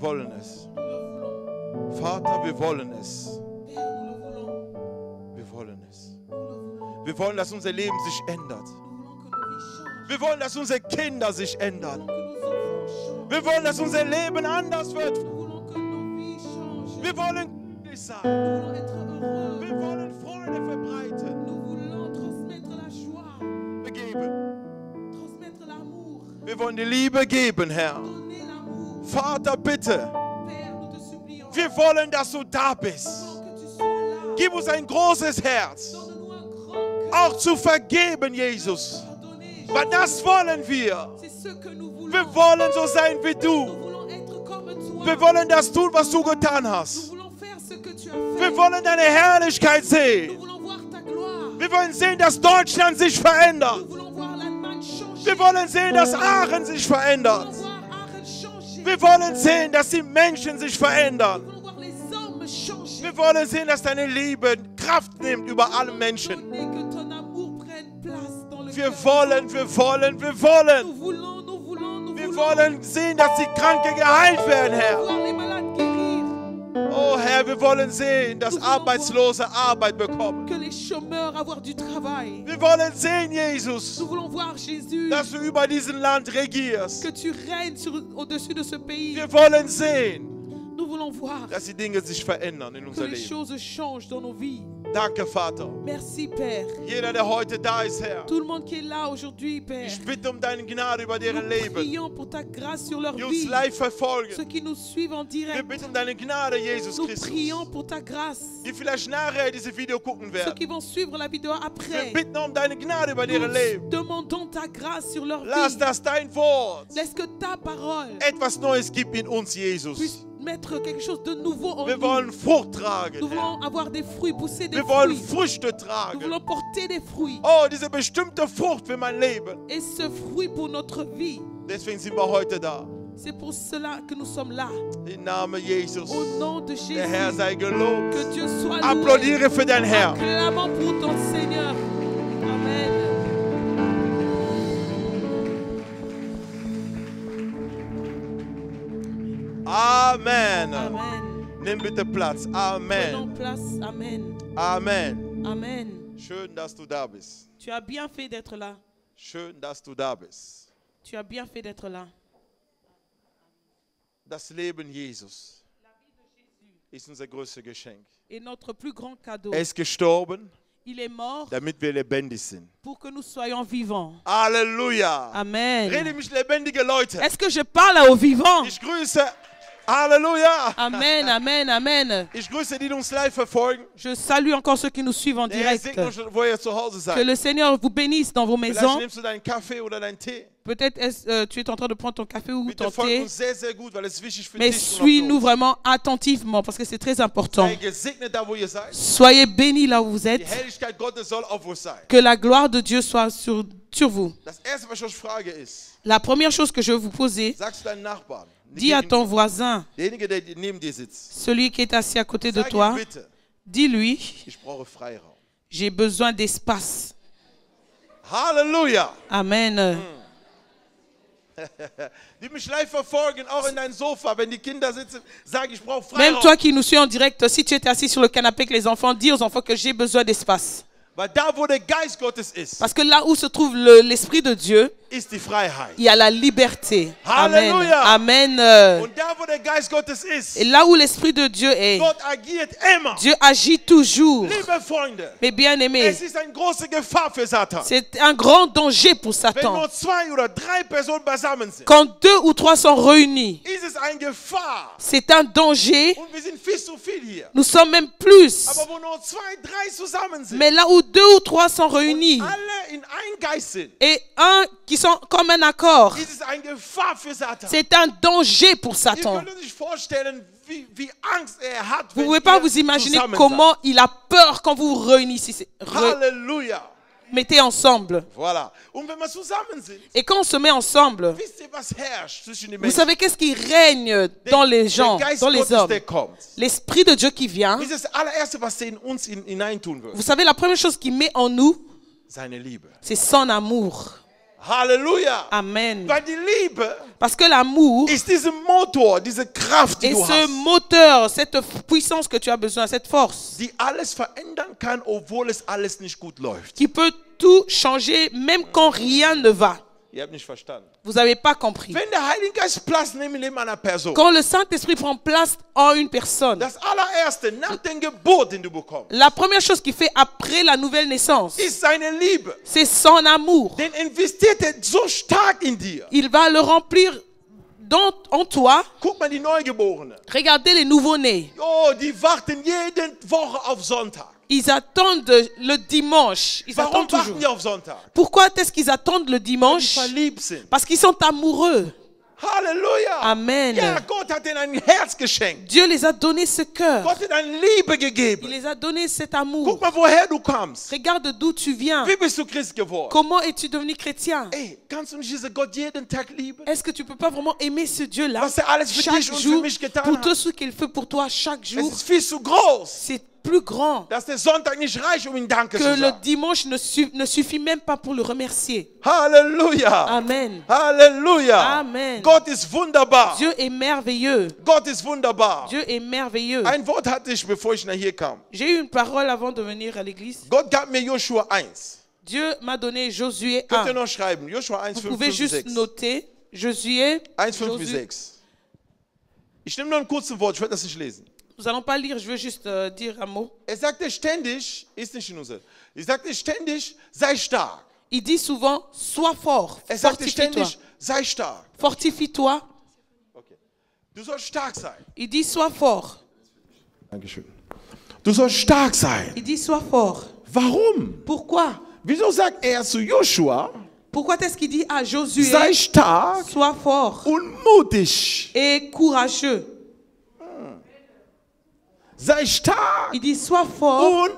wir wollen es. Vater, wir wollen es. Wir wollen es. Wir wollen, dass unser Leben sich ändert. Wir wollen, dass unsere Kinder sich ändern. Wir wollen, dass unser Leben anders wird. Wir wollen glücklich sein. Wir wollen Freude verbreiten. Wir geben. Wir wollen die Liebe geben, Herr. Vater, bitte, wir wollen, dass du da bist. Gib uns ein großes Herz, auch zu vergeben, Jesus. Weil das wollen wir. Wir wollen so sein wie du. Wir wollen das tun, was du getan hast. Wir wollen deine Herrlichkeit sehen. Wir wollen sehen, dass Deutschland sich verändert. Wir wollen sehen, dass Aachen sich verändert. Wir wollen sehen, dass die Menschen sich verändern. Wir wollen sehen, dass deine Liebe Kraft nimmt über alle Menschen. Wir wollen, wir wollen, wir wollen. Wir wollen sehen, dass die Kranke geheilt werden, Herr. Herr, wir wollen sehen, dass Arbeitslose Arbeit bekommen. Wir wollen sehen, Jesus, dass du über diesem Land regierst. Wir wollen sehen, voulons voir dass die Dinge sich verändern in que unser Leben. dans nos vies. Danke, Vater. Merci, Père. Jeder, der heute da ist, Herr, Tout le monde qui est là Père, ich bitte um deine Gnade über deren nous Leben, pour ta grâce sur leur die uns live verfolgen. Ceux qui nous en Wir bitten um deine Gnade, Jesus nous Christus, pour ta grâce. die vielleicht nachher diese Video gucken Ceux werden. qui vont la vidéo Wir bitten um deine Gnade über deren Leben. ta grâce sur leur Lass vie. das dein Wort que ta etwas Neues gibt in uns, Jesus. puisse mettre quelque chose de nouveau en nous. Nous voulons avoir des fruits, pousser des fruits. Nous voulons porter des Fruits. Oh, diese bestimmte Frucht für mein Leben. Et ce fruit pour notre vie. sind heute da. C'est pour cela que nous sommes là. Au nom de Jésus. Herr Que Dieu soit loué. Applaudir pour ton Seigneur. Amen. Amen. Amen. Nimm bitte Platz. Amen. Platz. Amen. Amen. Amen. Schön, dass du da bist. Tu as bien fait d'être là. Schön, dass du da bist. Tu as bien fait d'être là. Das Leben Jesus ist unser größtes Geschenk. Et notre plus grand cadeau. Est er ist gestorben. Il est mort damit wir lebendig sind. pour que nous soyons vivants. Alléluia. Amen. Rede mich lebendige Leute. Est-ce que je parle aux vivants? Ich grüße Amen, amen, amen. Je salue encore ceux qui nous suivent en direct. Que le Seigneur vous bénisse dans vos maisons. Peut-être que euh, tu es en train de prendre ton café ou ton thé. Mais suis-nous vraiment attentivement parce que c'est très important. Soyez bénis là où vous êtes. Que la gloire de Dieu soit sur, sur vous. La première chose que je vais vous poser, Dis à ton voisin, celui qui est assis à côté de toi, dis-lui, j'ai besoin d'espace. Hallelujah. Amen. Mm. Même toi qui nous suis en direct, si tu étais assis sur le canapé avec les enfants, dis aux enfants que j'ai besoin d'espace. Parce que là où se trouve l'Esprit de Dieu, il y a la liberté. Amen. Amen. Et là où l'Esprit de Dieu est, Dieu agit toujours. Mais bien-aimés, c'est un grand danger pour Satan. Quand deux ou trois sont réunis, c'est un danger. Nous sommes même plus. Mais là où deux ou trois sont réunis et un qui sont comme un accord, c'est un danger pour Satan. Er vous ne pouvez pas vous imaginer comment il a peur quand vous vous réunissez. alléluia mettez ensemble. Voilà. Et quand on se met ensemble, vous savez qu'est-ce qui règne dans les gens, dans les hommes L'Esprit de Dieu qui vient. Vous savez, la première chose qu'il met en nous, c'est son amour. Hallelujah. Amen. Parce que l'amour est ce moteur, cette puissance que tu as besoin, cette force qui peut tout changer même quand rien ne va. Vous n'avez pas compris. Quand le Saint-Esprit prend place en une personne. La première chose qu'il fait après la nouvelle naissance. C'est son amour. Er Il va le remplir dans, en toi. Regardez les nouveaux nés Oh, ils attendent le dimanche. Ils attendent toujours. Pourquoi est-ce qu'ils attendent le dimanche Parce qu'ils sont amoureux. Alléluia. Amen. Dieu les a donné ce cœur. Il les a donné cet amour. Regarde d'où tu viens. Comment es-tu devenu chrétien? Eh, est-ce que tu peux pas vraiment aimer ce Dieu là? chaque jour, pour tout ce qu'il fait pour toi chaque jour plus grand que le dimanche ne, suffit même pas pour le remercier. Alléluia. Amen. Alléluia. Dieu est merveilleux. Dieu est merveilleux. J'ai eu une parole avant de venir à l'église. Dieu m'a donné Josué 1. Vous pouvez juste noter Josué 1, Ich nehme nur ein kurzes Wort, ich nous n'allons pas lire, je veux juste euh, dire un mot. Er sagte ständig, ist nicht in unser, er sagte ständig, sei stark. Il dit souvent, sois fort, Er sagte ständig, sei stark. Fortifie-toi. Okay. Du sollst stark sein. Il dit, sois fort. Dankeschön. Du sollst stark sein. Il dit, sois fort. Warum? Pourquoi Wieso sagt er zu Joshua, Pourquoi est-ce qu'il dit à Josué, sei stark sois fort und mutig? et courageux Sei stark. Il dit sois fort. Und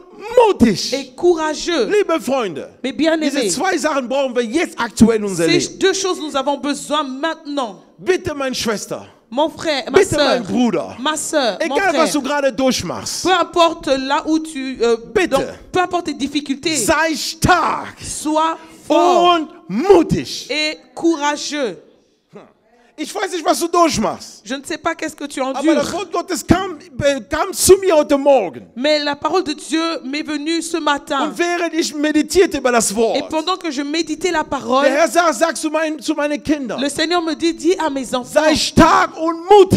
mutig. Et courageux. Liebe Freunde. Mes bien Diese zwei Sachen brauchen wir jetzt aktuell in unserem Ces Leben. deux choses nous avons besoin maintenant. Bitte, meine Schwester. Mon frère, ma bitte, soeur, mein Bruder, ma soeur, egal mon frère, was du gerade durchmachst, peu importe là où tu, euh, bitte, donc, peu importe tes difficultés, sei stark, sois fort, und mutig, et courageux. Je ne sais pas qu'est-ce que tu endures. Äh, Mais la parole de Dieu m'est venue ce matin. Et pendant que je méditais la parole, le Seigneur me dit, dis à mes enfants,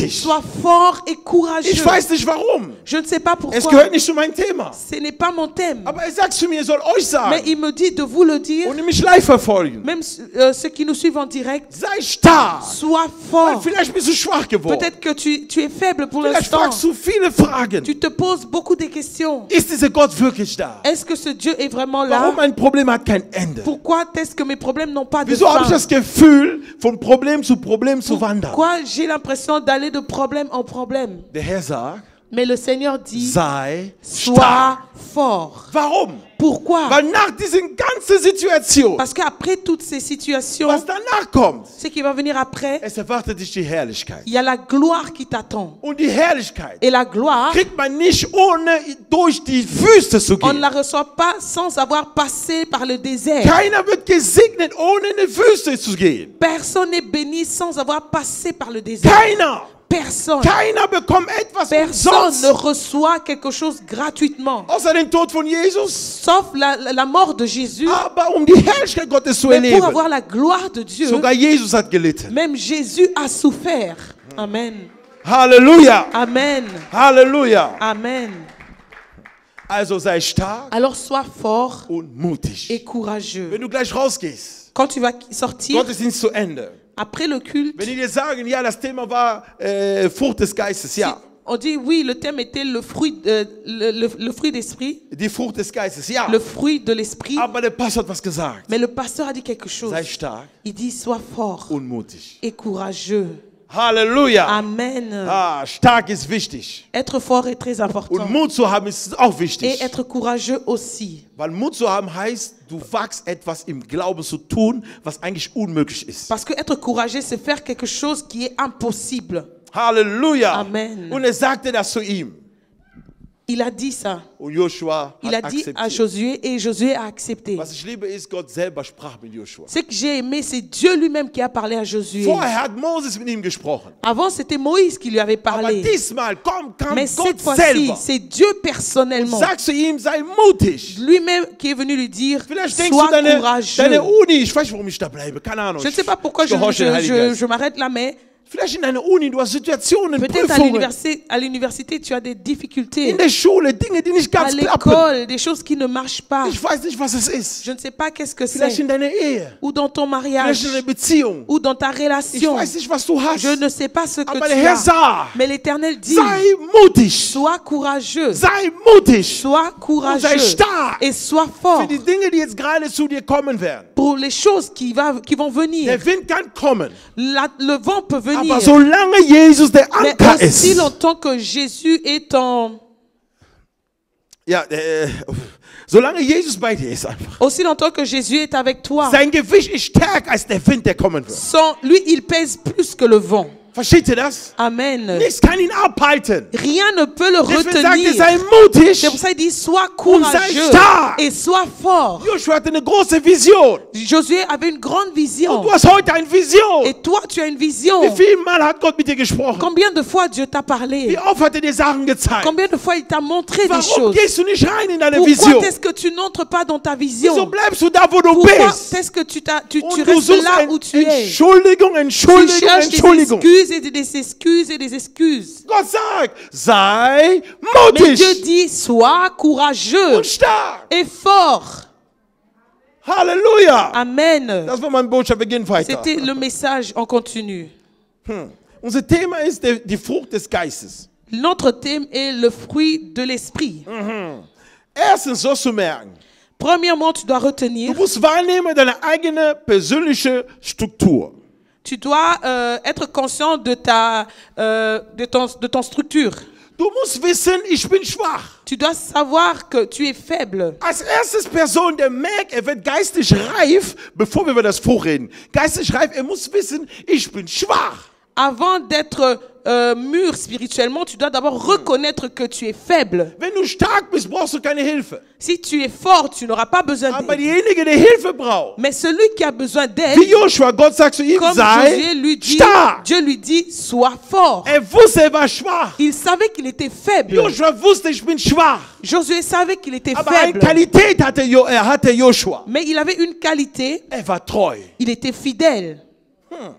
sois fort et courageux. Je ne sais pas pourquoi. Ce n'est pas mon thème. Er er Mais il me dit de vous le dire. Même euh, ceux qui nous suivent en direct, sois fort. Peut-être que tu, es faible pour l'instant. Tu te poses beaucoup de questions. Est-ce que ce Dieu est vraiment là? Pourquoi est-ce que mes problèmes n'ont pas de fin? Pourquoi j'ai l'impression d'aller de problème en problème? Mais le Seigneur dit, sei sois fort. Warum? Pourquoi? Weil nach diesen ganzen Situationen, Parce qu'après toutes ces situations, was danach kommt, ce qui va venir après, es erwartet dich die Herrlichkeit. il y a la gloire qui t'attend. Und die Herrlichkeit Et la gloire, kriegt man nicht ohne durch die Wüste zu gehen. on ne la reçoit pas sans avoir passé par le désert. Keiner wird gesegnet, ohne eine Wüste zu gehen. Personne n'est béni sans avoir passé par le désert. Keiner! Personne. Keiner bekommt etwas Personne ne reçoit quelque chose gratuitement. Außer den Tod von Jesus. Sauf la, la mort de Jésus. Aber um die Herrlichkeit Gottes zu erleben. Pour avoir la gloire de Dieu. Sogar Jesus hat gelitten. Même Jésus a souffert. Amen. Hallelujah. Amen. Hallelujah. Amen. Also sei stark. Alors sois fort. Und mutig. Et courageux. Wenn du gleich rausgehst. Quand tu vas sortir. Gottesdienst zu Ende. Après le culte, on dit oui, le thème était le fruit, euh, le, le, le, fruit d'esprit. Le fruit de l'esprit. Mais le pasteur a dit quelque chose. Il dit sois fort et courageux. Halleluja. Amen. Ah, stark ist wichtig. Être fort est très important. Und Mut zu haben ist auch wichtig. Et être courageux aussi. Weil Mut zu haben heißt, du wachst etwas im Glauben zu tun, was eigentlich unmöglich ist. Parce que être courageux c'est faire quelque chose qui est impossible. Halleluja. Amen. Und er sagte das zu ihm. Il a dit ça. il a dit à Josué et Josué a accepté. Ce que j'ai aimé, c'est Dieu lui-même qui a parlé à Josué. Avant, c'était Moïse qui lui avait ah, parlé. Mais cette fois-ci, c'est Dieu personnellement. Lui-même qui est venu lui dire, sois courageux. je ne sais pas pourquoi je, je, je m'arrête là, mais Vielleicht in einer Uni, du hast Situationen, Peut-être à Prüfungen, l'université, à l'université, tu as des difficultés. in der Schule, Dinge, die nicht À ganz klappen. l'école, des choses qui ne marchent pas. Ich weiß nicht, was es ist. Je ne sais pas qu'est-ce que Vielleicht c'est. in deiner Ehe, Ou dans ton vielleicht mariage, in deiner Beziehung. ou dans ta relation. Ich weiß nicht, was du hast. Je ne sais pas ce que Aber der tu Herr as. sah, Mais l'Éternel dit, sei mutig, sois courageux, sei mutig sois und sei stark et sois fort für die Dinge, die jetzt gerade zu dir kommen werden pour les choses qui, va, qui vont venir. The wind can come. La, le vent peut ah, venir. Aber solange Jesus der Anker Mais aussi longtemps que Jésus est en... Ja, äh, solange Jesus bei dir ist einfach. Aussi longtemps que Jésus est avec toi. Sein Gewicht ist stärker als der Wind, der kommen wird. Son, lui, il pèse plus que le vent. Amen. Rien ne peut le retenir. sois courageux et sois fort. Vision. Josué avait une grande vision. Vision. Et toi, tu as une vision. Combien de fois Dieu t'a parlé? Combien de fois il t'a montré des choses? Pourquoi est-ce que tu n'entres pas dans ta vision? Pourquoi est-ce que tu, restes là où tu es? Entschuldigung, Entschuldigung excuses et des excuses et des excuses. Gott sagt, sei mutig. Mais Dieu dit, sois courageux et fort. Halleluja. Amen. Das war mein Botschaft. Wir gehen weiter. C'était le message en continu. Hmm. Unser Thema ist die, die Frucht des Geistes. Notre thème est le fruit de l'esprit. Mhm. Erstens sollst du merken. Premièrement, tu dois retenir. Du musst wahrnehmen deine eigene persönliche Struktur tu dois euh, être conscient de ta euh, de ton de ton structure. Du musst wissen, ich bin schwach. Tu dois savoir que tu es faible. Als erstes Person, der merkt, er wird geistig reif, bevor wir über das vorreden. Geistig reif, er muss wissen, ich bin schwach avant d'être euh, mûr spirituellement, tu dois d'abord hmm. reconnaître que tu es faible. Wenn du stark bist, brauchst du keine Hilfe. Si tu es fort, tu n'auras pas besoin d'aide. Aber Hilfe braucht, Mais celui qui a besoin d'aide, wie Joshua, Gott sagt zu ihm, comme Josué lui dit, stark. Dieu lui dit, sois fort. Et er vous, er war Il savait qu'il était faible. Joshua wusste, ich bin schwach. Josué savait qu'il était Aber faible. Eine hatte, er hatte Joshua. Mais il avait une qualité. Er il était fidèle. Hmm.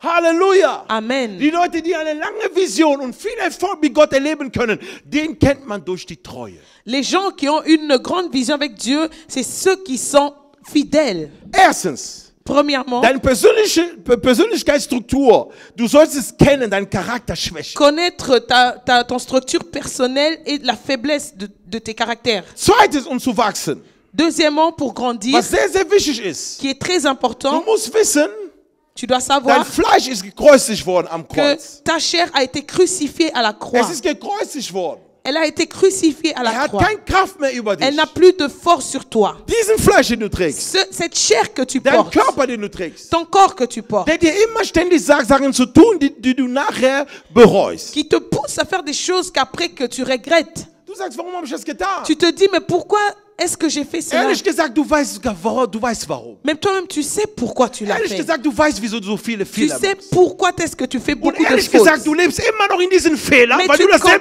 Halleluja! Amen. Die Leute, die eine lange Vision und viel Erfolg mit Gott erleben können, den kennt man durch die Treue. Les gens qui ont une grande vision avec Dieu, c'est ceux qui sont fidèles. Erstens. Premièrement, deine persönliche Persönlichkeitsstruktur, du sollst es kennen, dein Charakterschwäche. Connaître ta, ta, ton structure personnelle et la faiblesse de, de tes caractères. Zweitens, um zu wachsen. Deuxièmement, pour grandir, Was sehr, sehr wichtig ist, qui est très important, du musst wissen, tu dois savoir que ta chair a été crucifiée à la croix. Elle a été crucifiée à la croix. Elle n'a plus de force sur toi. cette chair que tu portes. ton corps que tu portes. Qui te pousse à faire des choses qu'après que tu regrettes. Tu te dis, mais pourquoi est-ce que j'ai fait cela? Même toi-même, tu sais pourquoi tu l'as fait. Tu sais pourquoi est-ce que tu fais beaucoup de choses. Mais tu continues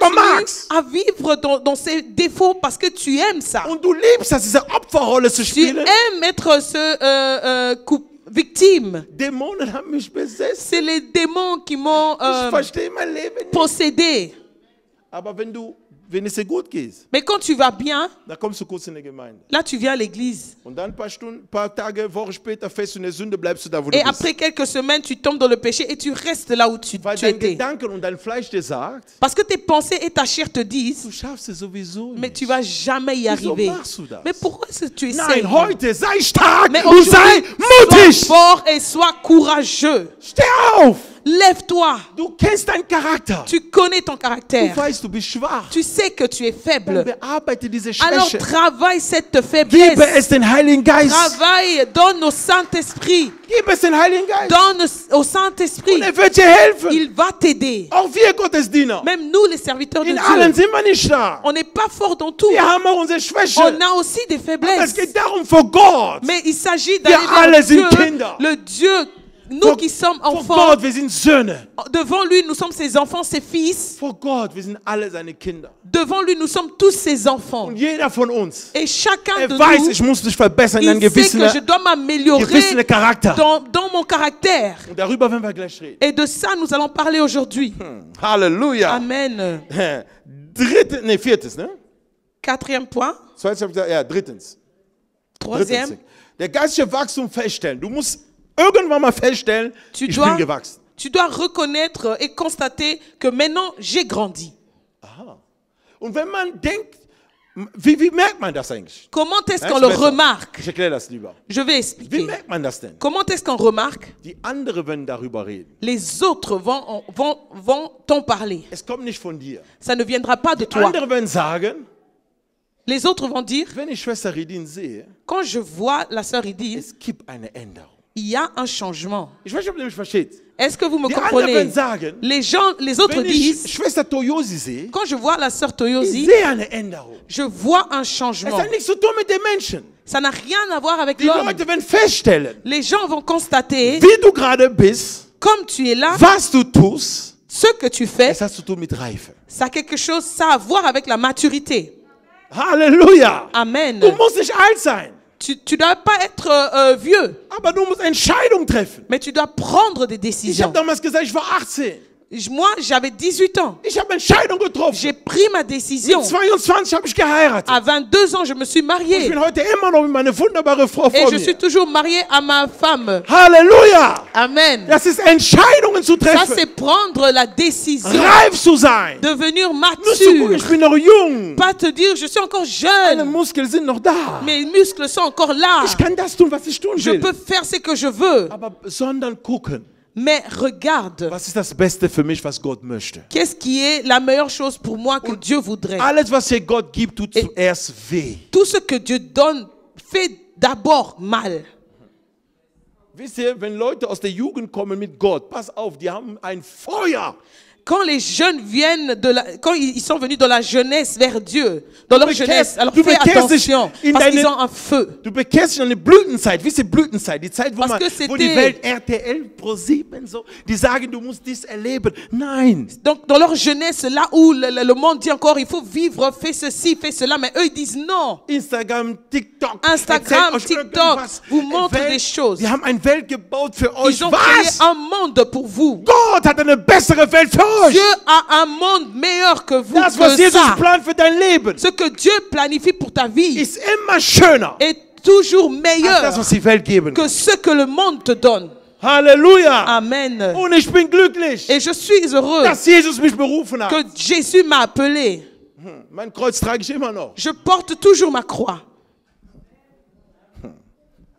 à vivre dans, dans, ces défauts parce que tu aimes ça. Tu aimes être ce euh, euh, victime. C'est les démons qui m'ont euh, possédé. Ah bah, mais quand tu vas bien, là tu viens à l'église. Et après quelques semaines, tu tombes dans le péché et tu restes là où tu, étais. Parce que tes pensées et ta chair te disent, mais tu ne vas jamais y arriver. Mais pourquoi est-ce que tu es Mais aujourd'hui, sois fort et sois courageux. Lève-toi. Du kennst dein Charakter. Tu connais ton caractère. Du weißt, du bist schwach. Tu sais que tu es faible. Ah, bah, diese Alors travaille cette faiblesse. Gib es den Heiligen Geist. Travaille, donne au Saint-Esprit. Gib es den Heiligen Geist. Donne au Saint-Esprit. Und er wird dir helfen. Il va t'aider. Auch wir Gottesdiener. Même nous les serviteurs de In Dieu. Allen sind wir nicht da. On n'est pas fort dans tout. Wir haben auch unsere Schwäche. On a aussi des ah, faiblesses. Aber es geht darum vor Gott. Mais il s'agit d'aller vers Dieu, le Dieu nous for, qui sommes enfants, God, devant lui, nous sommes ses enfants, ses fils. For God, alle seine devant lui, nous sommes tous ses enfants. Jeder von Uns, Et chacun er de weiß, nous, ich muss mich verbessern il in sait que je dois m'améliorer dans, dans, mon caractère. Et de ça, nous allons parler aujourd'hui. Hmm. Hallelujah. Amen. Dritte, nee, viertes, ne? Quatrième point. Zweites, ja, drittens. Troisième. Der geistliche Wachstum feststellen. Du musst irgendwann mal feststellen, tu ich dois, bin gewachsen. Tu dois reconnaître et constater que maintenant j'ai grandi. Aha. Und wenn man denkt, wie, wie merkt man das eigentlich? Comment est-ce hein, qu'on le remarque? Ich erkläre das lieber. Je vais expliquer. Wie merkt man das denn? Comment est-ce qu'on remarque? Die andere werden darüber reden. Les autres vont vont vont t'en parler. Es kommt nicht von dir. Ça ne viendra pas de Die toi. Anderen werden sagen, les autres vont dire, wenn ich Schwester Redin sehe, quand je vois la sœur Redin, es gibt eine Änderung il y a un changement. Est-ce que vous me comprenez les, gens, les autres disent, quand je vois la sœur Toyosi, je vois un changement. Ça n'a rien à voir avec l'homme. Les gens vont constater, comme tu es là, ce que tu fais, ça a quelque chose, ça à voir avec la maturité. Alléluia. Amen. Tu, tu dois pas être euh, euh vieux. Aber du musst Entscheidungen treffen. Mais tu dois prendre des Ich décisions. habe damals gesagt, ich war 18. Moi, j'avais 18 ans. J'ai pris ma décision. À 22 ans, je me suis marié. Et je suis toujours marié à ma femme. Alléluia. Amen. Ça, c'est prendre la décision. Devenir mature. Pas te dire, je suis encore jeune. Mes muscles sont encore là. Je peux faire ce que je veux. Mais regarde. Was ist das Beste für mich, was Gott möchte? Qu'est-ce qui est la meilleure chose pour moi que Dieu voudrait? Alles, was Gott gibt, tut Tout ce que Dieu donne fait d'abord mal. Wisst ihr, wenn Leute aus der Jugend kommen mit Gott, pass auf, die haben ein Feuer. Quand les jeunes viennent de la, quand ils sont venus de la jeunesse vers Dieu, dans leur jeunesse, alors fais attention, parce qu'ils ont un feu. Du bekehrst in eine Blütenzeit, wie ist die Blütenzeit? Die Zeit, wo, man, wo die Welt RTL Pro 7 so, die sagen, du musst dies erleben. Nein. Donc, dans leur jeunesse, là où le, le monde dit encore, il faut vivre, fais ceci, fais cela, mais eux, ils disent non. Instagram, TikTok. Instagram, TikTok vous montrent des choses. Die haben ein Welt gebaut für euch. Ils ont Was? créé un monde pour vous. Gott hat eine bessere Welt für euch. Hoje, Dieu a un monde meilleur que vous. Das, was Jesus ça. plant für dein Leben, Ce que Dieu planifie pour ta vie ist immer schöner est toujours meilleur das, was die Welt geben que ce que le monde te donne. Halleluja. Amen. Und ich bin glücklich, Et je suis heureux dass Jesus mich berufen hat. que Jésus m'a appelé. Hm, Mein Kreuz trage ich immer noch. Je porte toujours ma croix, hm.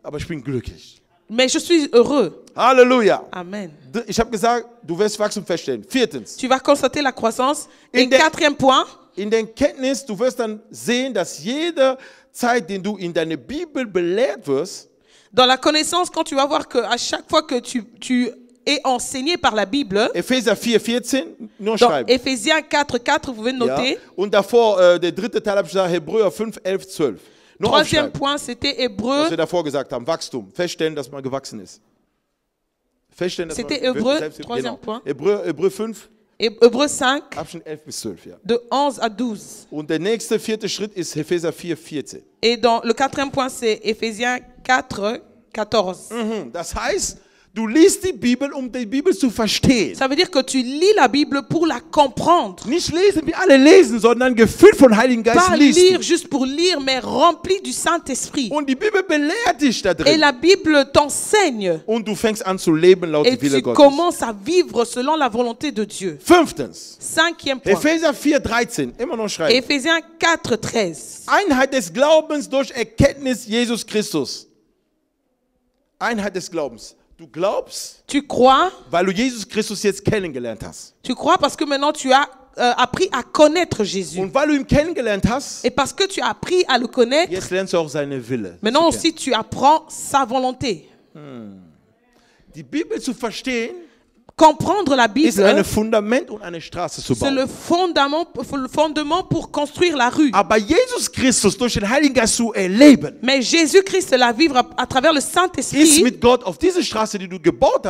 Aber ich bin glücklich. mais je suis heureux Alléluia. Amen. Ich habe gesagt, du wirst Wachstum feststellen. Viertens. Tu vas constater la croissance. In Et der, quatrième point. In den Kenntnis, du wirst dann sehen, dass jede Zeit, den du in deine Bibel belehrt wirst, dans la connaissance, quand tu vas voir que à chaque fois que tu, tu es enseigné par la Bible, Ephésiens 4, 14, nur dans Ephésiens 4, 4, vous pouvez noter. Ja. Und davor, äh, der dritte Teil habe ich gesagt, Hebräer 5, 11, 12. Nur Troisième point, c'était Hébreu. Was wir davor gesagt haben, Wachstum. Feststellen, dass man gewachsen ist. C'était Hébreu, troisième point. Hébreu, Hébreu 5. Hébreu 5, 11 bis 12, de 11 à 12. Und der nächste, vierte Schritt ist 4, 14. Et donc le quatrième point, c'est Ephésiens 4, 14. Mhm, das heißt, Du liest die Bibel, um die Bibel zu verstehen. Ça veut dire que tu lis la Bible pour la comprendre. Nicht lesen wie alle lesen, sondern gefüllt von Heiligen Geist Pas liest. lire juste pour lire, mais rempli du Saint-Esprit. Und die Bibel belehrt dich da drin. Et la Bible t'enseigne. Und du fängst an zu leben laut Et Wille Gottes. Et tu commences à vivre selon la volonté de Dieu. Fünftens. Cinquième point. Epheser 4, 13. Immer noch schreiben. Ephésiens 4, 13. Einheit des Glaubens durch Erkenntnis Jesus Christus. Einheit des Glaubens. Du glaubst, tu crois, weil bah, du Jesus Christus jetzt kennengelernt hast. Tu crois parce que maintenant tu as euh, appris à connaître Jésus. Und weil du ihn kennengelernt hast, Et parce que tu as appris à le connaître, jetzt lernst du auch seine Wille. Maintenant aussi tu apprends sa volonté. Hmm. Die Bibel zu verstehen, comprendre la Bible, c'est le le fondement pour construire la rue. Ah, Mais Jésus-Christ la vivre à, travers le Saint-Esprit.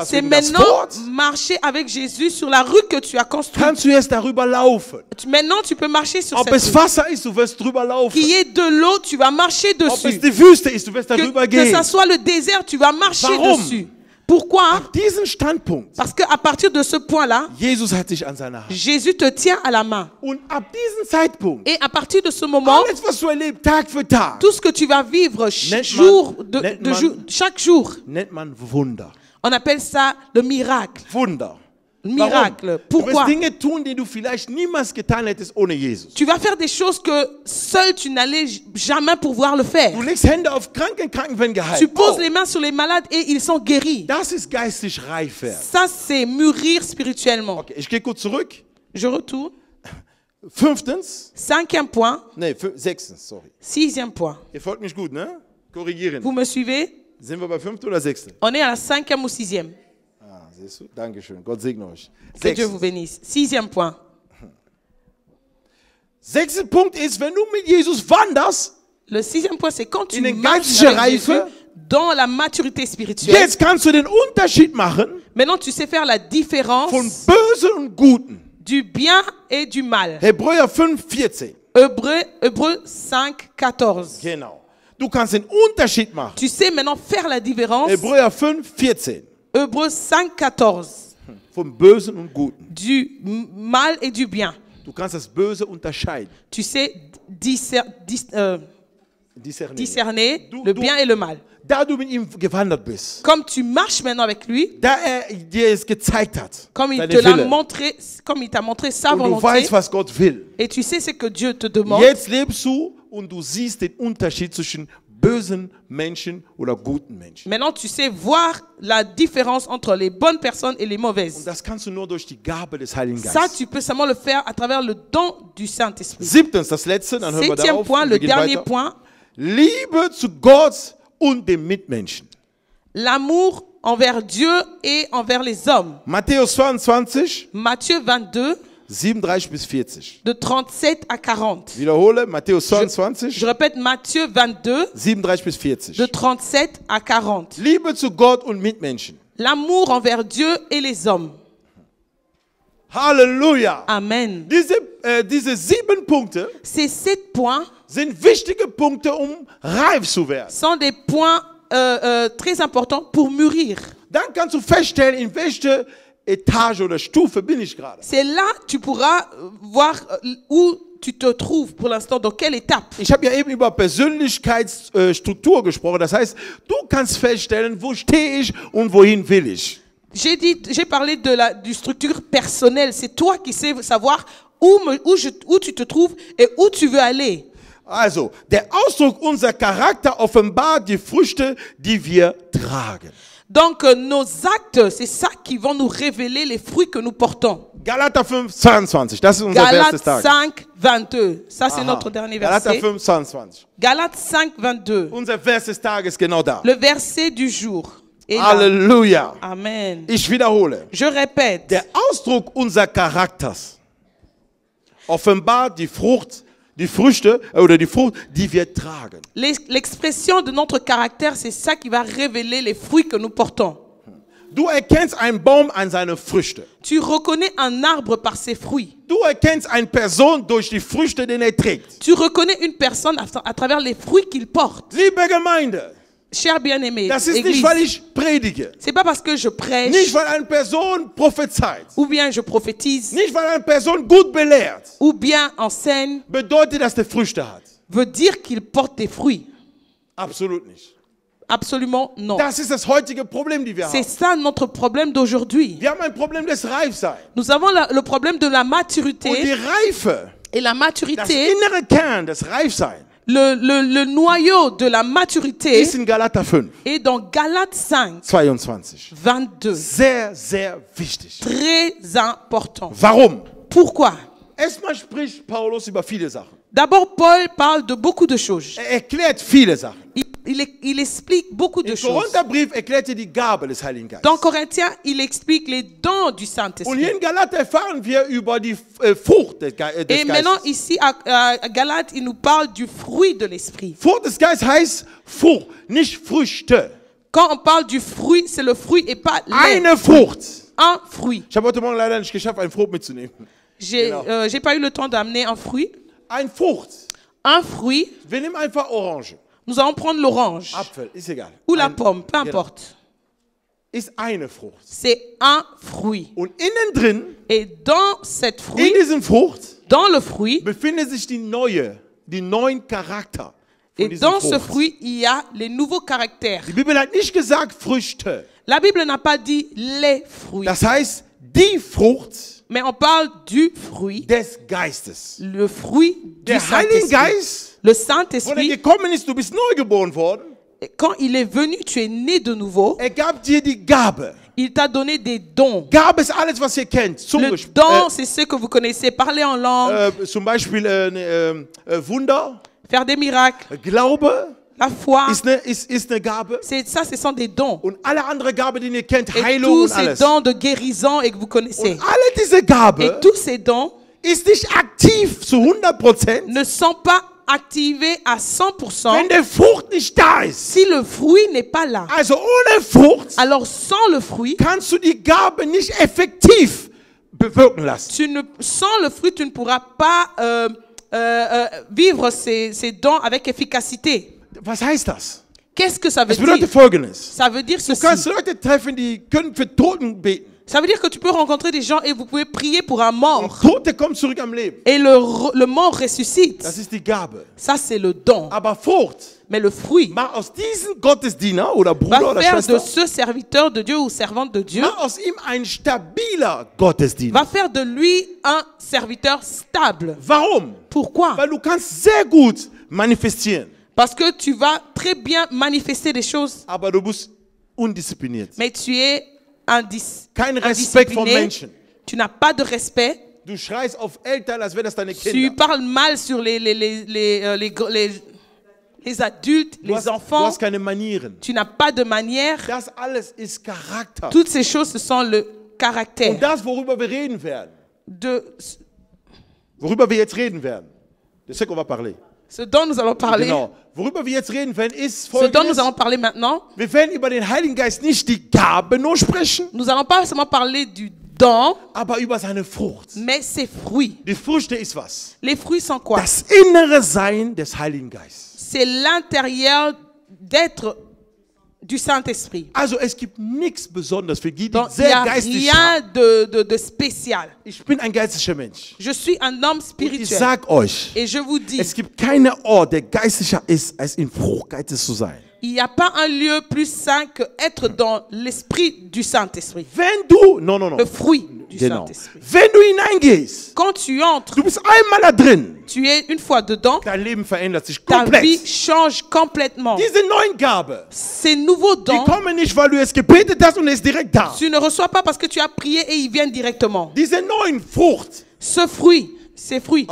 C'est maintenant marcher avec Jésus sur la rue que tu as construite. Maintenant, tu peux marcher sur cette rue. Qu'il y ait de l'eau, tu vas marcher dessus. que, ce ça soit le désert, tu vas marcher dessus. Pourquoi Parce qu'à partir de ce point-là, Jésus te tient à la main. Et à partir de ce moment, tout ce que tu vas vivre jour de, chaque jour, on appelle ça le miracle. Miracle. Pourquoi Tu vas faire des choses que seul tu n'allais jamais pouvoir le faire. Tu poses oh. les mains sur les malades et ils sont guéris. Ça, c'est mûrir spirituellement. Je retourne. Cinquième point. Sixième point. Vous me suivez On est à la cinquième ou sixième siehst du? Dankeschön. Gott segne euch. Que Dieu vous bénisse. Sixième point. Sechster Punkt ist, wenn du mit Jesus wanderst, Le sixième point, c'est quand tu in den marches geistlichen Reife, dans la maturité spirituelle. jetzt kannst du den Unterschied machen Maintenant, tu sais faire la différence von Bösen und Guten. du bien et du mal. Hebräer 5, 14. Hébreu, 5, 14. Genau. Du kannst den Unterschied machen. Tu sais maintenant faire la différence. Hebräer 5, 14. Hébreux 5, 14. Vom Bösen und Guten. Du mal et du bien. Du kannst das Böse unterscheiden. Tu sais discer, dis, euh, discerner, discerner du, le du, bien et le mal. Da du mit ihm gewandert bist. Comme tu marches maintenant avec lui. Da er dir es gezeigt hat. Comme il te montré, comme il t'a montré sa und volonté. Du weißt, was Gott will. Et tu sais ce que Dieu te demande. Jetzt lebst du und du siehst den Unterschied zwischen Menschen oder guten Menschen. Maintenant, tu sais voir la différence entre les bonnes personnes et les mauvaises. Ça, tu peux seulement le faire à travers le don du Saint-Esprit. Septième point, le dernier point, Liebe und Mitmenschen. l'amour envers Dieu et envers les hommes. Matthieu 22, Matthieu 22, 37 bis 40. De 37 à 40. Wiederhole, Matthäus 22. Je, je répète, Matthieu 22. 37 bis 40. De 37 à 40. Liebe zu Gott und Mitmenschen. L'amour envers Dieu et les hommes. Halleluja. Amen. Diese, äh, diese sieben Punkte Ces sept points sind wichtige Punkte, um reif zu werden. Sont des points euh, euh, très importants pour mûrir. Dann kannst du feststellen, in welche c'est là tu pourras euh, voir euh, où tu te trouves pour l'instant, dans quelle étape. Ich habe ja eben über Persönlichkeitsstruktur gesprochen. Das heißt, du kannst feststellen, wo stehe ich und wohin will ich. J'ai dit, j'ai parlé de la du structure personnelle. C'est toi qui sais savoir où me, où, je, où tu te trouves et où tu veux aller. Also, der Ausdruck unser Charakter offenbart die Früchte, die wir tragen. Donc euh, nos actes, c'est ça qui vont nous révéler les fruits que nous portons. Galates 5, 22, das ist unser ça c'est notre dernier verset. Galates 5, 22. 5, 22. Unser Tages genau da. Le verset du jour. Alléluia. Amen. Ich wiederhole. Je répète. Der Ausdruck unser Charakters offenbart die Frucht Die Früchte äh, L'expression de notre caractère, c'est ça qui va révéler les fruits que nous portons. Tu reconnais un arbre par ses fruits. Er tu reconnais une personne à, travers les fruits qu'il porte. Cher bien-aimé, das ist C'est pas parce que je prêche. Nicht, weil eine Person prophezeit. Ou bien je prophétise. Nicht, weil eine Person gut belehrt. Ou bien enseigne. Bedeutet, dass der Früchte hat. Veut dire qu'il porte des fruits. Absolut nicht. Absolument non. Das ist das heutige Problem, die wir haben. C'est ça notre problème d'aujourd'hui. Wir haben ein Problem des Reifseins. Nous avons la, le problème de la maturité. Und die Reife. Et la maturité. Das innere Kern des Reifseins le, le, noyau de la maturité est dans Galates 5, 22. 22. Très important. Warum? Pourquoi? D'abord, Paul parle de beaucoup de choses. Er viele Sachen. Il il, il, explique beaucoup de choses. Korintherbrief erklärt Dans Corinthiens, il explique les dons du Saint-Esprit. Und hier in über die äh, des, Ge Et maintenant ici à, à Galate, il nous parle du fruit de l'esprit. Frucht des Geistes heißt Frucht, nicht Früchte. Quand on parle du fruit, c'est le fruit et pas Eine Frucht. Un fruit. Ich habe heute Morgen leider nicht geschafft, ein Frucht mitzunehmen. J'ai genau. euh, pas eu le temps d'amener un fruit. Ein Frucht. Un fruit. Wir nehmen einfach Orange. Nous allons prendre l'orange. Ou la pomme, peu importe. C'est un fruit. Et dans cette fruit, dans le fruit, et dans ce fruit, il y a les nouveaux caractères. La Bible n'a pas dit les fruits. Das Mais on parle du fruit. Des Le fruit du Saint-Esprit. Le Saint-Esprit, quand il est venu, tu es né de nouveau. Il t'a donné des dons. les eh, dons c'est ce que vous connaissez. Parler en langue. Eh, eh, Faire des miracles. La foi. C'est ça, ce sont des dons. et tous ces dons de guérison et que vous connaissez. et tous ces dons. Ne sont pas activé à 100%, si le fruit n'est pas là, also ohne Frucht alors sans le fruit, kannst du die Gabe nicht effektiv bewirken lassen. Tu ne, sans le fruit, tu ne pourras pas euh, euh, euh vivre ces, ces dons avec efficacité. Was heißt das? Qu'est-ce que ça veut dire? Folgendes. Ça veut dire ceci. Du kannst Leute treffen, die können für Toten beten. Ça veut dire que tu peux rencontrer des gens et vous pouvez prier pour un mort. Et le, mort ressuscite. Ça, c'est le don. Ah, bah, Mais le fruit va faire de ce serviteur de Dieu ou servante de Dieu va faire de lui un serviteur stable. Pourquoi Parce que tu vas très bien manifester des choses. Ah, bah, Mais tu es tu n'as pas de respect. Tu parles mal sur les, les, les, adultes, les enfants. Tu n'as pas de manière. Toutes ces choses, ce sont le caractère. De, De ce qu'on va parler. Ce dont nous allons parler. Genau. Worüber wir jetzt reden werden, ist folgendes. Ce dont nous allons parler maintenant. Wir werden über den Heiligen Geist nicht die Gabe nur sprechen. Nous allons pas seulement parler du don. Aber über seine Frucht. Mais ses fruits. Die Früchte ist was? Les fruits sont quoi? Das innere Sein des Heiligen Geistes. C'est l'intérieur d'être du Saint-Esprit. Also ah, es gibt nichts Besonderes für die, die Donc, sehr geistlich sind. de, de, de spécial. Ich bin ein geistlicher Mensch. Je suis un homme spirituel. Und ich sag euch, Et je vous dis, es gibt keinen Ort, der geistlicher ist, als in Fruchtgeist zu sein. Il n'y a pas un lieu plus saint que être dans l'esprit du Saint-Esprit. Wenn du, non, non, non. Le fruit. Quand tu entres, tu es une fois dedans, ta vie change complètement. Ces nouveaux tu ne reçois pas parce que tu as prié et ils viennent directement. Ce fruit, fruits, ces fruits.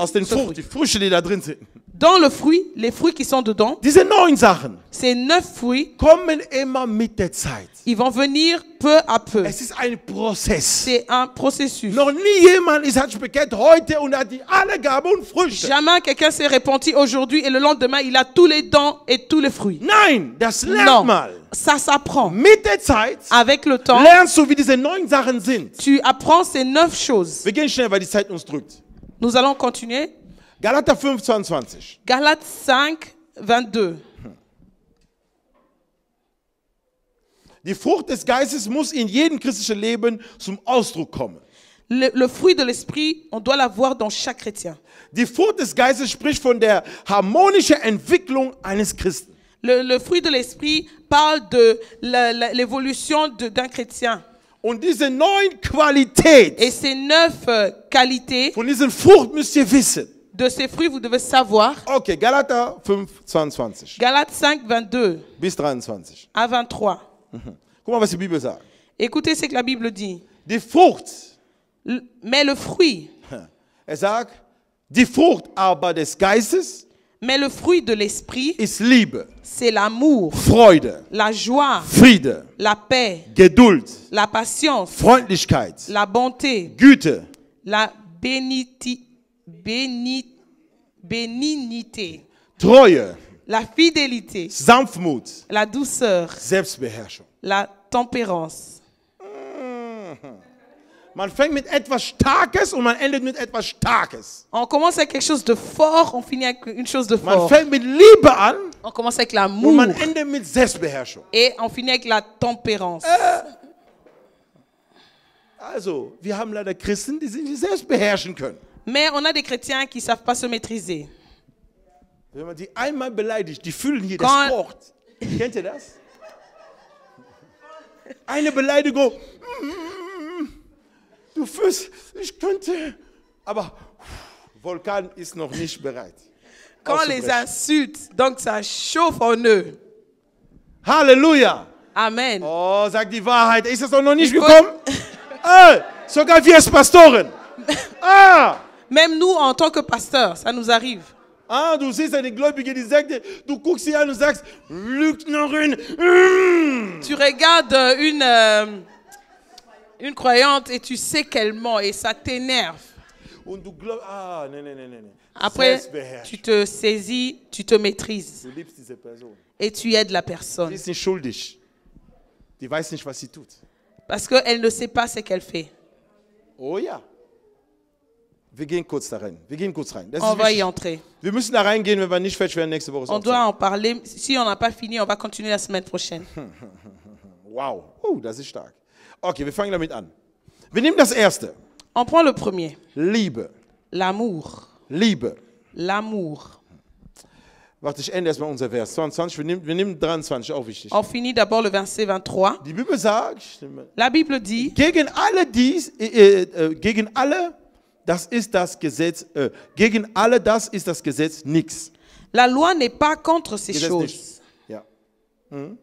Dans le fruit, les fruits qui sont dedans, ces neuf fruits, ils vont venir peu à peu. C'est un processus. Jamais quelqu'un s'est repenti aujourd'hui et le lendemain, il a tous les dents et tous les fruits. Non, ça s'apprend. Avec le temps, tu apprends ces neuf choses. Nous allons continuer. Galater 5, 22. Galates 5, 22. Die Frucht des Geistes muss in jedem christlichen Leben zum Ausdruck kommen. Le, le fruit de l'esprit, on doit l'avoir dans chaque chrétien. Die Frucht des Geistes spricht von der harmonischen Entwicklung eines Christen. Le, le fruit de l'esprit parle de l'évolution d'un chrétien. Und diese neun Qualität, Et ces neuf euh, qualités, von diesen Frucht müsst ihr wissen. De ces fruits, vous devez savoir. Ok, Galates 5, 22. Galates 5, 22. Bis 23. À 23. Mhm. Comment va cette Bible ça? Écoutez ce que la Bible dit. Die fruits. mais le fruit. Elle dit die Frucht aber des Geistes. Mais le fruit de l'esprit ist Liebe. C'est l'amour. Freude. La joie. Friede. La paix. Geduld. La patience. Freundlichkeit. La bonté. Güte. La béniti la fidélité. La douceur. La tempérance. On commence avec quelque chose de fort, on finit avec une chose de fort. On commence avec l'amour. Et on finit avec la tempérance. Äh. also, wir haben leider Christen, die sich nicht selbst beherrschen können. Mais on a des chrétiens qui ne savent pas se maîtriser. Wenn man die einmal beleidigt, die fühlen hier das Quand- Kennt ihr das? Eine Beleidigung. Du fühlst, ich könnte. Aber Vulkan ist noch nicht bereit. Quand les insultes, donc ça chauffe en eux. Halleluja! Amen. Oh, sag die Wahrheit. Ist es doch noch nicht Ich wollt- gekommen? Ey, sogar wir als Pastoren. Ah! Même nous, en tant que pasteurs, ça nous arrive. Ah, hmm. Tu regardes euh, une, euh, une croyante et tu sais qu'elle ment et ça t'énerve. Ah, Après, tu te saisis, tu te maîtrises. Et tu aides la personne. Parce qu'elle ne sait pas ce qu'elle fait. Oh Wir gehen kurz da rein. Wir gehen kurz rein. Das on va wichtig. y entrer. Wir müssen da reingehen, wenn wir nicht fertig werden nächste Woche. On doit en parler. Si on n'a pas fini, on va continuer la semaine prochaine. wow, uh, das ist stark. Okay, wir fangen damit an. Wir nehmen das erste. On prend le premier. Liebe. L'amour. Liebe. L'amour. Warte, ich ende erstmal unser Vers 22. Wir nehmen, wir nehmen 23, auch wichtig. On finit d'abord le verset 23. Die Bibel sagt, la Bibel dit, gegen alle dies, äh, äh, äh gegen alle das ist das Gesetz. Äh, gegen alle das ist das Gesetz nichts. La loi n'est pas contre ces Gesetz choses. Ja. Hm?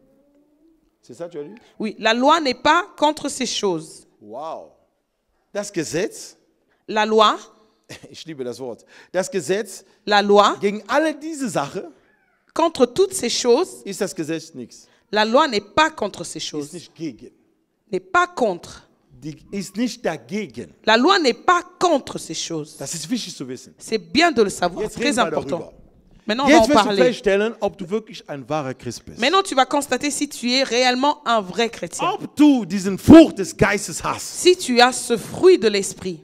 C'est ça, tu as lu? Oui, la loi n'est pas contre ces choses. Wow. Das Gesetz. La loi. Ich liebe das Wort. Das Gesetz. La loi. Gegen alle diese Sache. Contre toutes ces choses. Ist das Gesetz nichts. La loi n'est pas contre ces choses. Ist nicht gegen. N'est pas contre. La loi n'est pas contre ces choses. C'est bien de le savoir, très important. Maintenant, on va en parler. Maintenant, tu vas constater si tu es réellement un vrai chrétien. Si tu as ce fruit de l'esprit.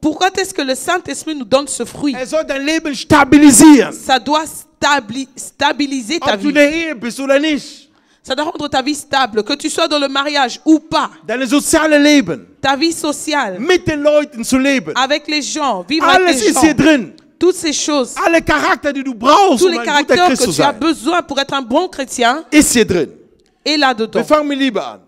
Pourquoi est-ce que le Saint-Esprit nous donne ce fruit er Ça doit stabiliser ta vie. Ça doit rendre ta vie stable, que tu sois dans le mariage ou pas. Dein soziale Leben. Ta vie sociale. Mit den Leuten zu leben. Avec les gens, vivre Alles avec les ist Hier drin. Toutes ces choses. Alle Charakter, die du brauchst, tous les caractères que tu as besoin pour être un bon chrétien. Ist hier drin. Et là-dedans. Wir fangen mit Liebe an.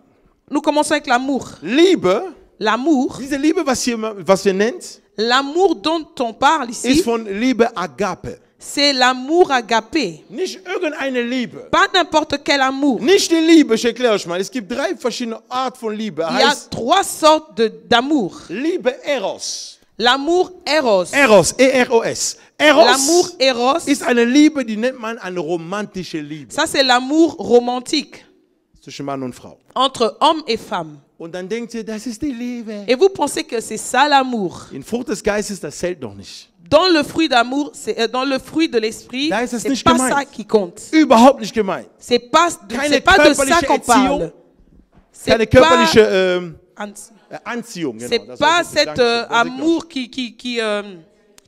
Nous commençons avec l'amour. Liebe. L'amour. Diese Liebe, was, ihr was wir nennt. L'amour dont on parle ici. Ist von Liebe Agape. C'est l'amour agapé. Nicht irgendeine Liebe. Pas n'importe quel amour. Nicht die Liebe, ich erkläre euch mal. Es gibt drei verschiedene Art von Liebe. Il y a trois sortes d'amour. Liebe Eros. L'amour Eros. Eros, E-R-O-S. Eros. L'amour Eros. Ist eine Liebe, die nennt man eine romantische Liebe. Ça, c'est l'amour romantique. Zwischen Mann und Frau. Entre homme et femme. Und dann denkt ihr, das ist die Liebe. Et vous pensez que c'est ça l'amour. In Frucht des Geistes, das zählt noch nicht. Dans le fruit d'amour, c'est euh, dans le fruit de l'esprit, c'est pas gemeint. ça qui compte. Überhaupt nicht gemeint. C'est pas, de, pas de ça qu'on parle. C'est pas körperliche euh, Anziehung. Genau, c'est pas cet euh, amour qui qui qui euh,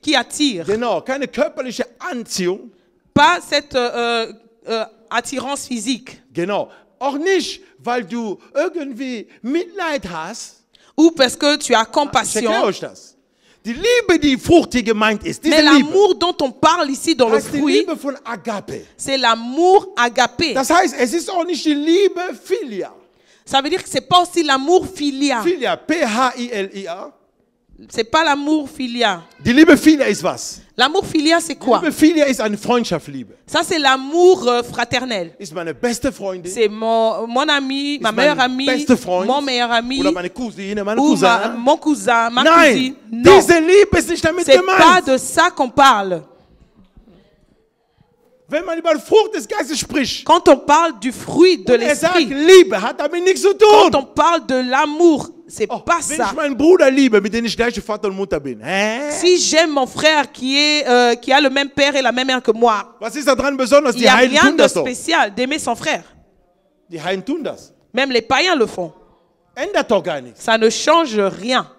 qui attire. Genau, keine körperliche Anziehung. Pas cette euh, euh, euh attirance physique. Genau. Auch nicht, weil du irgendwie Mitleid hast. Ou parce que tu as compassion. Ah, Die Liebe, die fruchtige gemeint ist, diese Mais l'amour dont on parle ici dans le heißt die fruit, Liebe von Agape. c'est l'amour agapé. Das heißt, es ist auch nicht die Liebe Filia. Ça veut dire que c'est pas aussi l'amour filia. Filia, P-H-I-L-I-A, c'est pas l'amour filia. Die Liebe filia ist was? L'amour filia c'est quoi? Die Liebe filia ist eine Liebe. Ça c'est l'amour euh, fraternel. Ist meine beste Freundin. C'est mon mon ami, ma meilleure amie, mon meilleur ami. Oder meine Cousine, meine ou ma, hein? mon cousin, ma Nein, cousine. Non. Liebe ist nicht damit gemeint. C'est pas de ça qu'on parle. Wenn man über Frucht des Geistes spricht. Quand on parle du fruit de l'esprit. Quand on parle de l'amour, c'est oh, pas ça. Si j'aime mon frère qui, est, euh, qui a le même père et la même mère que moi, il n'y a rien de spécial d'aimer son frère. Même les païens le font. Ça ne change rien.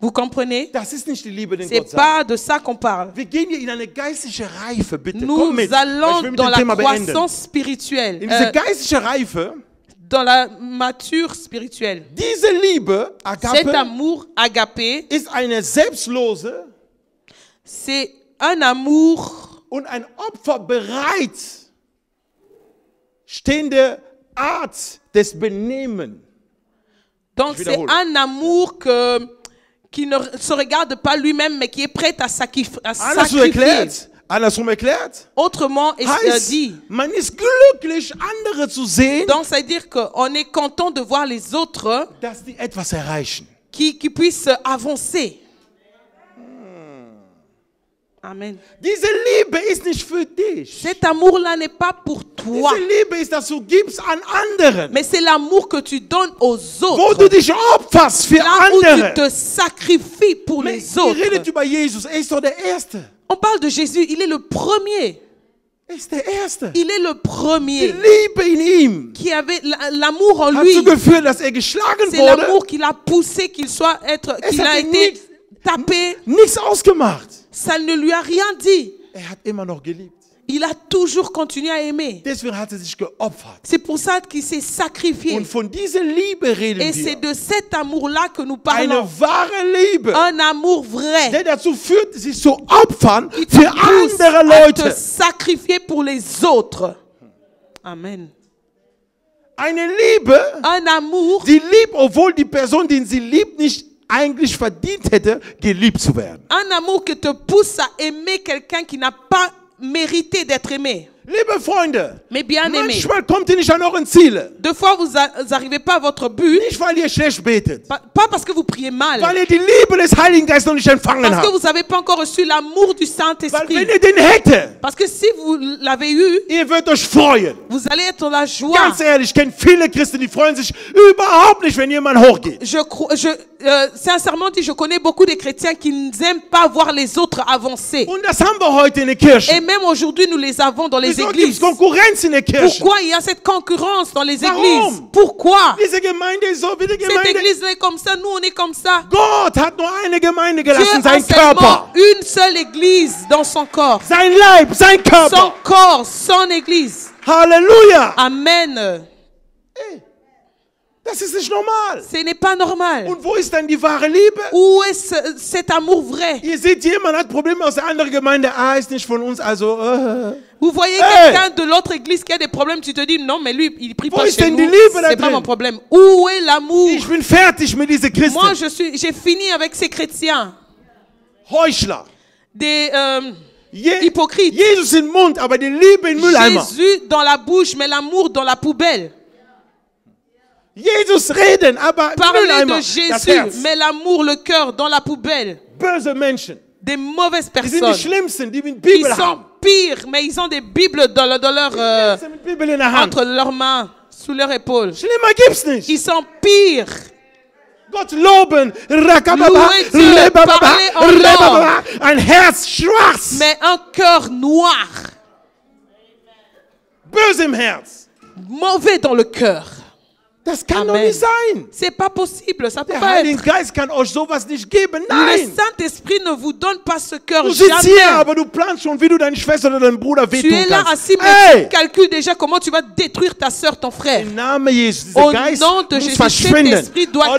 Vous comprenez C'est pas de ça qu'on parle. Nous allons dans la ben croissance spirituelle. Euh, dans la mature spirituelle. Diese Cet amour agapé est eine selbstlose c'est un amour und ein Opfer bereit stehende Art des Benehmen. Donc c'est un amour qui ne se regarde pas lui-même mais qui est prêt à sacrifier. Anders rum erklärt. Autrement es heißt, dit, man ist glücklich andere zu sehen. Donc c'est dire que on est content de voir les autres. Dass die etwas erreichen. Qui qui puissent avancer. Amen. Diese Liebe ist nicht für dich. Cet amour là n'est pas pour toi. Diese Liebe ist, dass du gibst an anderen. Mais c'est l'amour que tu donnes aux autres. Wo du dich opferst là où tu te pour les autres. Mais redest du tu Jesus? Jésus? Er ist sont der Erste. On parle de Jésus, il est le premier. It's the erste. Il est le premier die Liebe in ihm. qui avait l'amour en lui. Hat geschlagen wurde. C'est l'amour qui l'a poussé qu'il soit être, qu'il a été tapé. Nichts ausgemacht. Ça ne lui a rien dit. Er hat immer noch geliebt. Il a toujours continué à aimer. C'est pour ça qu'il s'est sacrifié. Et c'est de cet amour-là que nous parlons. Un amour vrai. Qui te à te sacrifier pour les autres. Amen. un Amour, die liebt, obwohl die Person, die sie liebt, nicht eigentlich verdient hätte, geliebt zu werden. Un amour qui te pousse à aimer quelqu'un qui n'a pas mériter d'être aimé. Mes bien-aimés, deux fois vous n'arrivez pas à votre but, pas parce que vous priez mal, parce que vous n'avez pas encore reçu l'amour du Saint-Esprit. Parce que si vous l'avez eu, vous allez être dans la joie. Je, je euh, sincèrement je connais beaucoup de chrétiens qui n'aiment pas voir les autres avancer. Et même aujourd'hui, nous les avons dans les pourquoi il y a cette concurrence dans les églises? Pourquoi? Cette église est comme ça, nous on est comme ça. Dieu a une seule église dans son corps. Son corps, son église. Amen. Das ist nicht normal. Ce n'est pas normal. Und wo ist dann die wahre Liebe? Où est cet amour vrai? Ihr seht, jemand hat Probleme aus der anderen Gemeinde. Ah, ist nicht von uns, also. Uh. Vous voyez hey. quelqu'un de l'autre église qui a des problèmes, tu te dis non, mais lui, il prie Wo pas chez nous. C'est pas mon problème. Où est l'amour? Ich bin fertig mit diese Christen. Moi, je suis, j'ai fini avec ces chrétiens. Heuchler. Des euh, Je, hypocrites. Jesus im Mund, aber die Liebe in Mülleimer. Jésus dans la bouche, mais l'amour dans la poubelle. Jesus Parler de Jésus mais l'amour, le cœur dans la poubelle. Menschen. Des mauvaises personnes. Ils sont pires, mais ils ont des Bibles dans, euh, entre leurs mains, sous leurs épaules Ils sont pires. Gott loben, Mais un cœur noir. Mauvais dans le cœur. Ce n'est C'est pas possible, ça peut pas Le Saint-Esprit ne vous donne pas ce cœur Tu es là mais tu calcules déjà comment tu vas détruire ta soeur, ton frère. Au nom de Jésus, esprit doit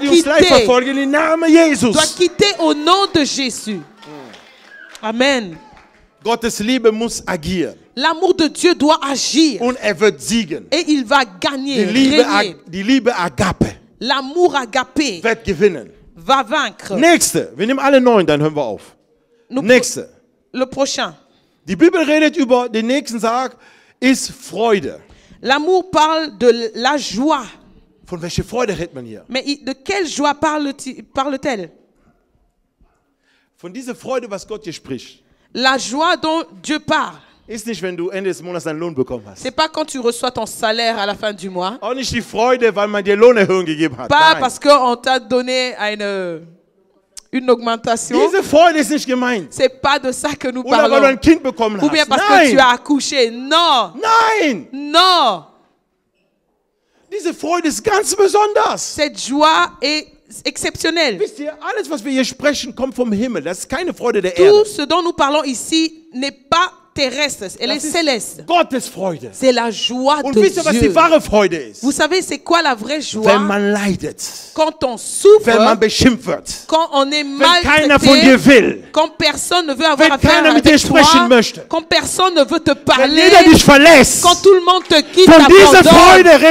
quitter. au nom de Jésus. Amen. Gottes Liebe muss agieren. L'amour de Dieu doit agir. siegen. Et il va gagner. Die Liebe, ag, die Liebe agape. L'amour agapé. Wird gewinnen. Va vaincre. Nächste. Wir nehmen alle neun, dann hören wir auf. Nächste. Le prochain. Die Bibel redet über den nächsten Tag ist Freude. L'amour parle de la joie. Von welcher Freude redet man hier? Mais de quelle joie parle-t-elle? parle t elle Von dieser Freude, was Gott hier spricht. La joie dont Dieu parle. Ist nicht, wenn du Ende des Monats deinen Lohn bekommen hast. C'est pas quand tu reçois ton salaire à la fin du mois. Auch nicht die Freude, weil man dir Lohnerhöhung gegeben hat. Pas Nein. parce qu'on t'a donné une une augmentation. Diese Freude ist nicht gemeint. C'est pas de ça que nous Oder parlons. Weil du ein kind bekommen hast. Ou bien parce Nein. que tu as accouché. Non. Nein. Non. Diese Freude ist ganz besonders. Cette joie est exceptionnelle. Wisst ihr, alles was wir hier sprechen kommt vom Himmel. Das ist keine Freude der Tout Erde. Tout ce dont nous parlons ici n'est pas terrestre, elle est céleste. C'est la joie de Dieu. Vous savez c'est quoi la vraie joie? Quand on souffre. beschimpft Quand on est maltraité. Quand personne ne veut avoir affaire avec toi. Quand personne ne veut te parler. Quand tout le monde te quitte,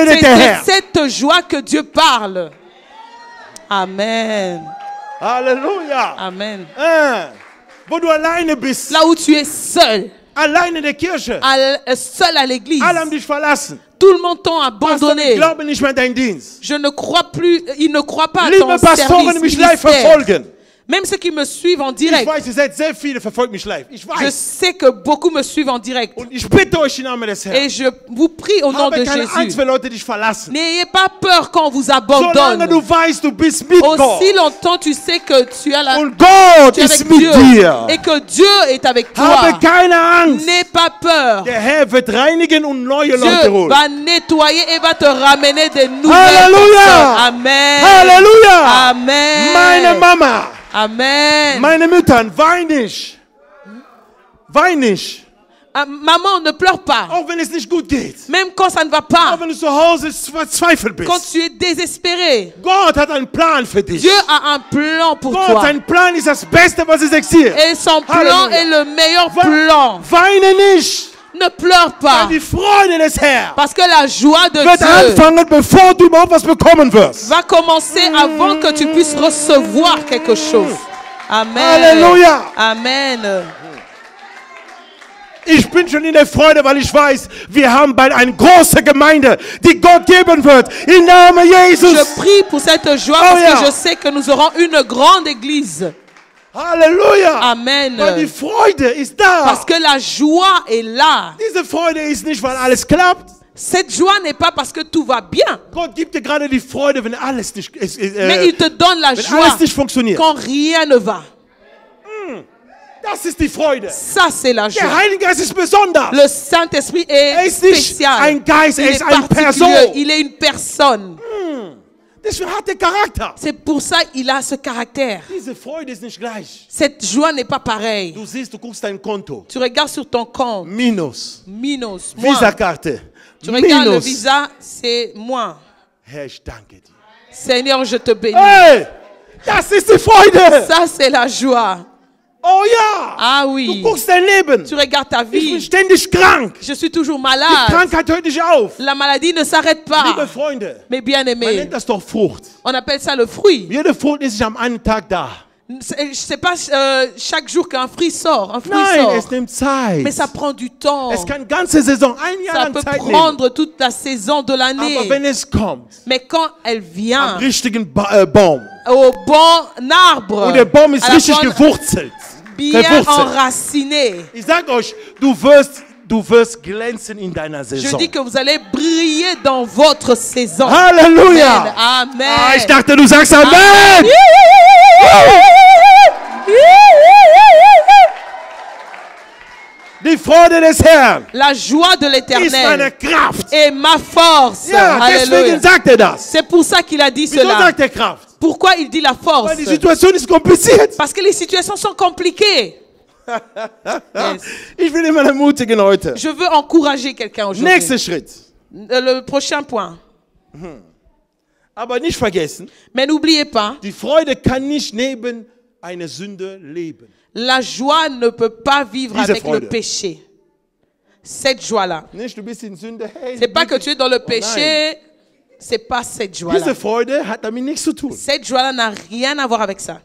C'est de cette joie que Dieu parle. Amen. Alléluia. Amen. Hein? Là où tu es seul. Euh, seul à l'église. Tout le monde t'a abandonné. Je ne crois plus, euh, il ne croit pas ton service même ceux qui me suivent en direct. Je sais que beaucoup me suivent en direct. Et je vous prie au nom de Jésus. N'ayez pas peur quand vous abandonne. Aussi longtemps tu sais que tu as la avec Dieu et que Dieu est avec toi. n'ayez pas peur. va nettoyer et va te ramener des nouvelles Amen. Amen. Amen. Meine Müttern, wein nicht. Wein nicht. Ah, maman, ne pleure pas. Auch wenn es nicht gut geht. Même quand ça ne va pas. Auch oh, wenn du zu Hause verzweifelt bist. Quand tu es désespéré. Gott hat einen Plan für dich. Dieu a un plan pour Gott, toi. Sein Plan ist das Beste, was es existiert. Et son Halleluja. plan est le meilleur plan. Weine nicht ne pleure pas. Die Freude des Herrn Parce que la joie de wird Dieu anfangen, bevor du überhaupt was bekommen wirst. va commencer avant que tu puisses recevoir quelque chose. Amen. Alléluia. Amen. Ich bin schon in der Freude, weil ich weiß, wir haben bald eine große Gemeinde, die Gott geben wird. Im Namen Jesus. Je prie pour cette joie oh, parce yeah. que je sais que nous aurons une grande église. Halleluja. Amen. Weil die Freude ist da. Parce que la joie est là. Diese Freude ist nicht, weil alles klappt. Cette joie n'est pas parce que tout va bien. Gott gibt gerade die Freude, wenn alles nicht, äh, Mais il te donne la joie quand rien ne va. Mm. Das ist die Freude. Ça, c'est la joie. Der Heilige Geist ist besonders. Le Saint-Esprit est, er spécial. ein Geist, er il er ist eine Person. Il est une personne. Mm. C'est pour ça qu'il a ce caractère. Cette joie n'est pas pareille. Tu regardes sur ton compte. Minus. Minus. visa carte. Tu regardes le Visa, c'est moi Seigneur, je te bénis. Ça, c'est la joie. Oh ja! Ah oui. Du guckst dein Leben. Tu regardes ta vie. Ich bin ständig krank. Je suis toujours malade. Die Krankheit hört nicht auf. La maladie ne s'arrête pas. Liebe Freunde. Mais bien aimé, Man nennt das doch Frucht. On appelle ça le fruit. Jede Frucht ist am einen Tag da. Je sais pas euh, chaque jour qu'un fruit sort. Un fruit Nein, sort. Es nimmt Zeit. Mais ça prend du temps. Es kann ganze Saison, ein Jahr ça peut Zeit prendre nehmen. toute la saison de l'année. Mais quand elle vient, am richtigen ba äh, euh, Baum au bon arbre. Und der Baum ist richtig gewurzelt. Bien gewurzelt. enraciné. Ich sag euch, du wirst du wirst glänzen in deiner Saison. Je dis que vous allez briller dans votre saison. Halleluja. Amen. Amen. Ah, ich dachte, du sagst Amen. Amen. Die Freude des Herrn. La joie de l'Éternel. est ma force. Ja, Halleluja. deswegen sagt er das. C'est pour ça qu'il a dit Wieso cela. Sagt er Kraft? Pourquoi il dit la force Parce que les situations sont compliquées. Je veux encourager quelqu'un aujourd'hui. Euh, le prochain point. Hmm. Ah bah, nicht vergessen, Mais n'oubliez pas, die Freude kann nicht neben Sünde leben. La joie ne peut pas vivre avec le péché. Cette joie-là. Ce C'est pas que tu es dans le péché c'est pas cette joie-là. Cette joie-là n'a rien à voir avec ça.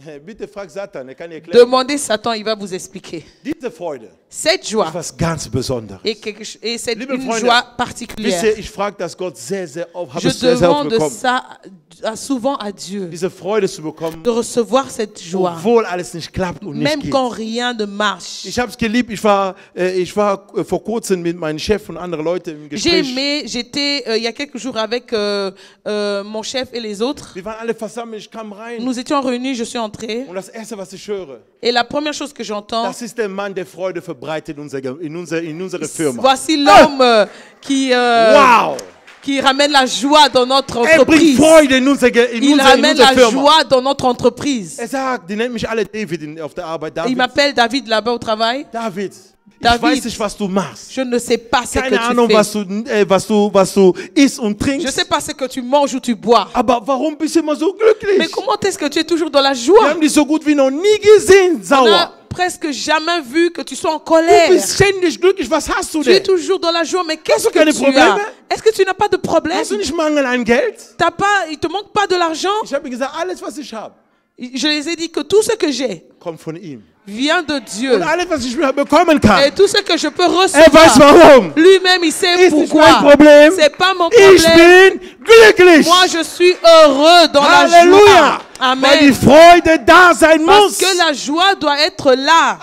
Eh, Satan, Demandez Satan, il va vous expliquer. Freude cette joie etwas ganz Besonderes. Et, quelque, et c'est Liebe une Freunde, joie particulière. Wisst ihr, ich frage das Gott sehr, sehr oft. Habe Je es sehr, sehr oft demande bekommen. ça à- souvent à Dieu Diese Freude zu bekommen, de recevoir cette joie, obwohl alles nicht klappt und nicht même geht. quand rien ne marche. Ich habe es geliebt. Ich war, äh, ich war vor kurzem mit meinem Chef und anderen Leuten im J'ai Gespräch. aimé, j'étais euh, il y a quelques jours avec euh, euh, mon chef et les autres. Wir waren alle versammelt. Ich kam rein. Nous étions réunis, je suis entré. Und das Erste, was ich höre, Et la première chose que j'entends, das ist der Mann, der Freude Voici l'homme ah! euh, qui, euh, qui ramène la joie dans notre entreprise. nous, Il ramène la joie dans notre entreprise. Exact. Il m'appelle David là-bas au travail. David. Je ne sais pas ce que tu fais. Je sais pas ce que tu manges ou tu bois. Mais comment est-ce que tu es toujours dans la joie? Wir haben presque jamais vu que tu sois en colère. Tu es toujours dans la joie, mais qu'est-ce que tu as Est-ce que tu n'as pas de problème T'as pas, il te manque pas de l'argent Je les ai dit que tout ce que j'ai vient de Dieu. Et tout ce que je peux recevoir, lui-même, il sait pourquoi. Ce n'est pas mon problème. Moi, je suis heureux dans la joie. Amen. Parce que la joie doit être là.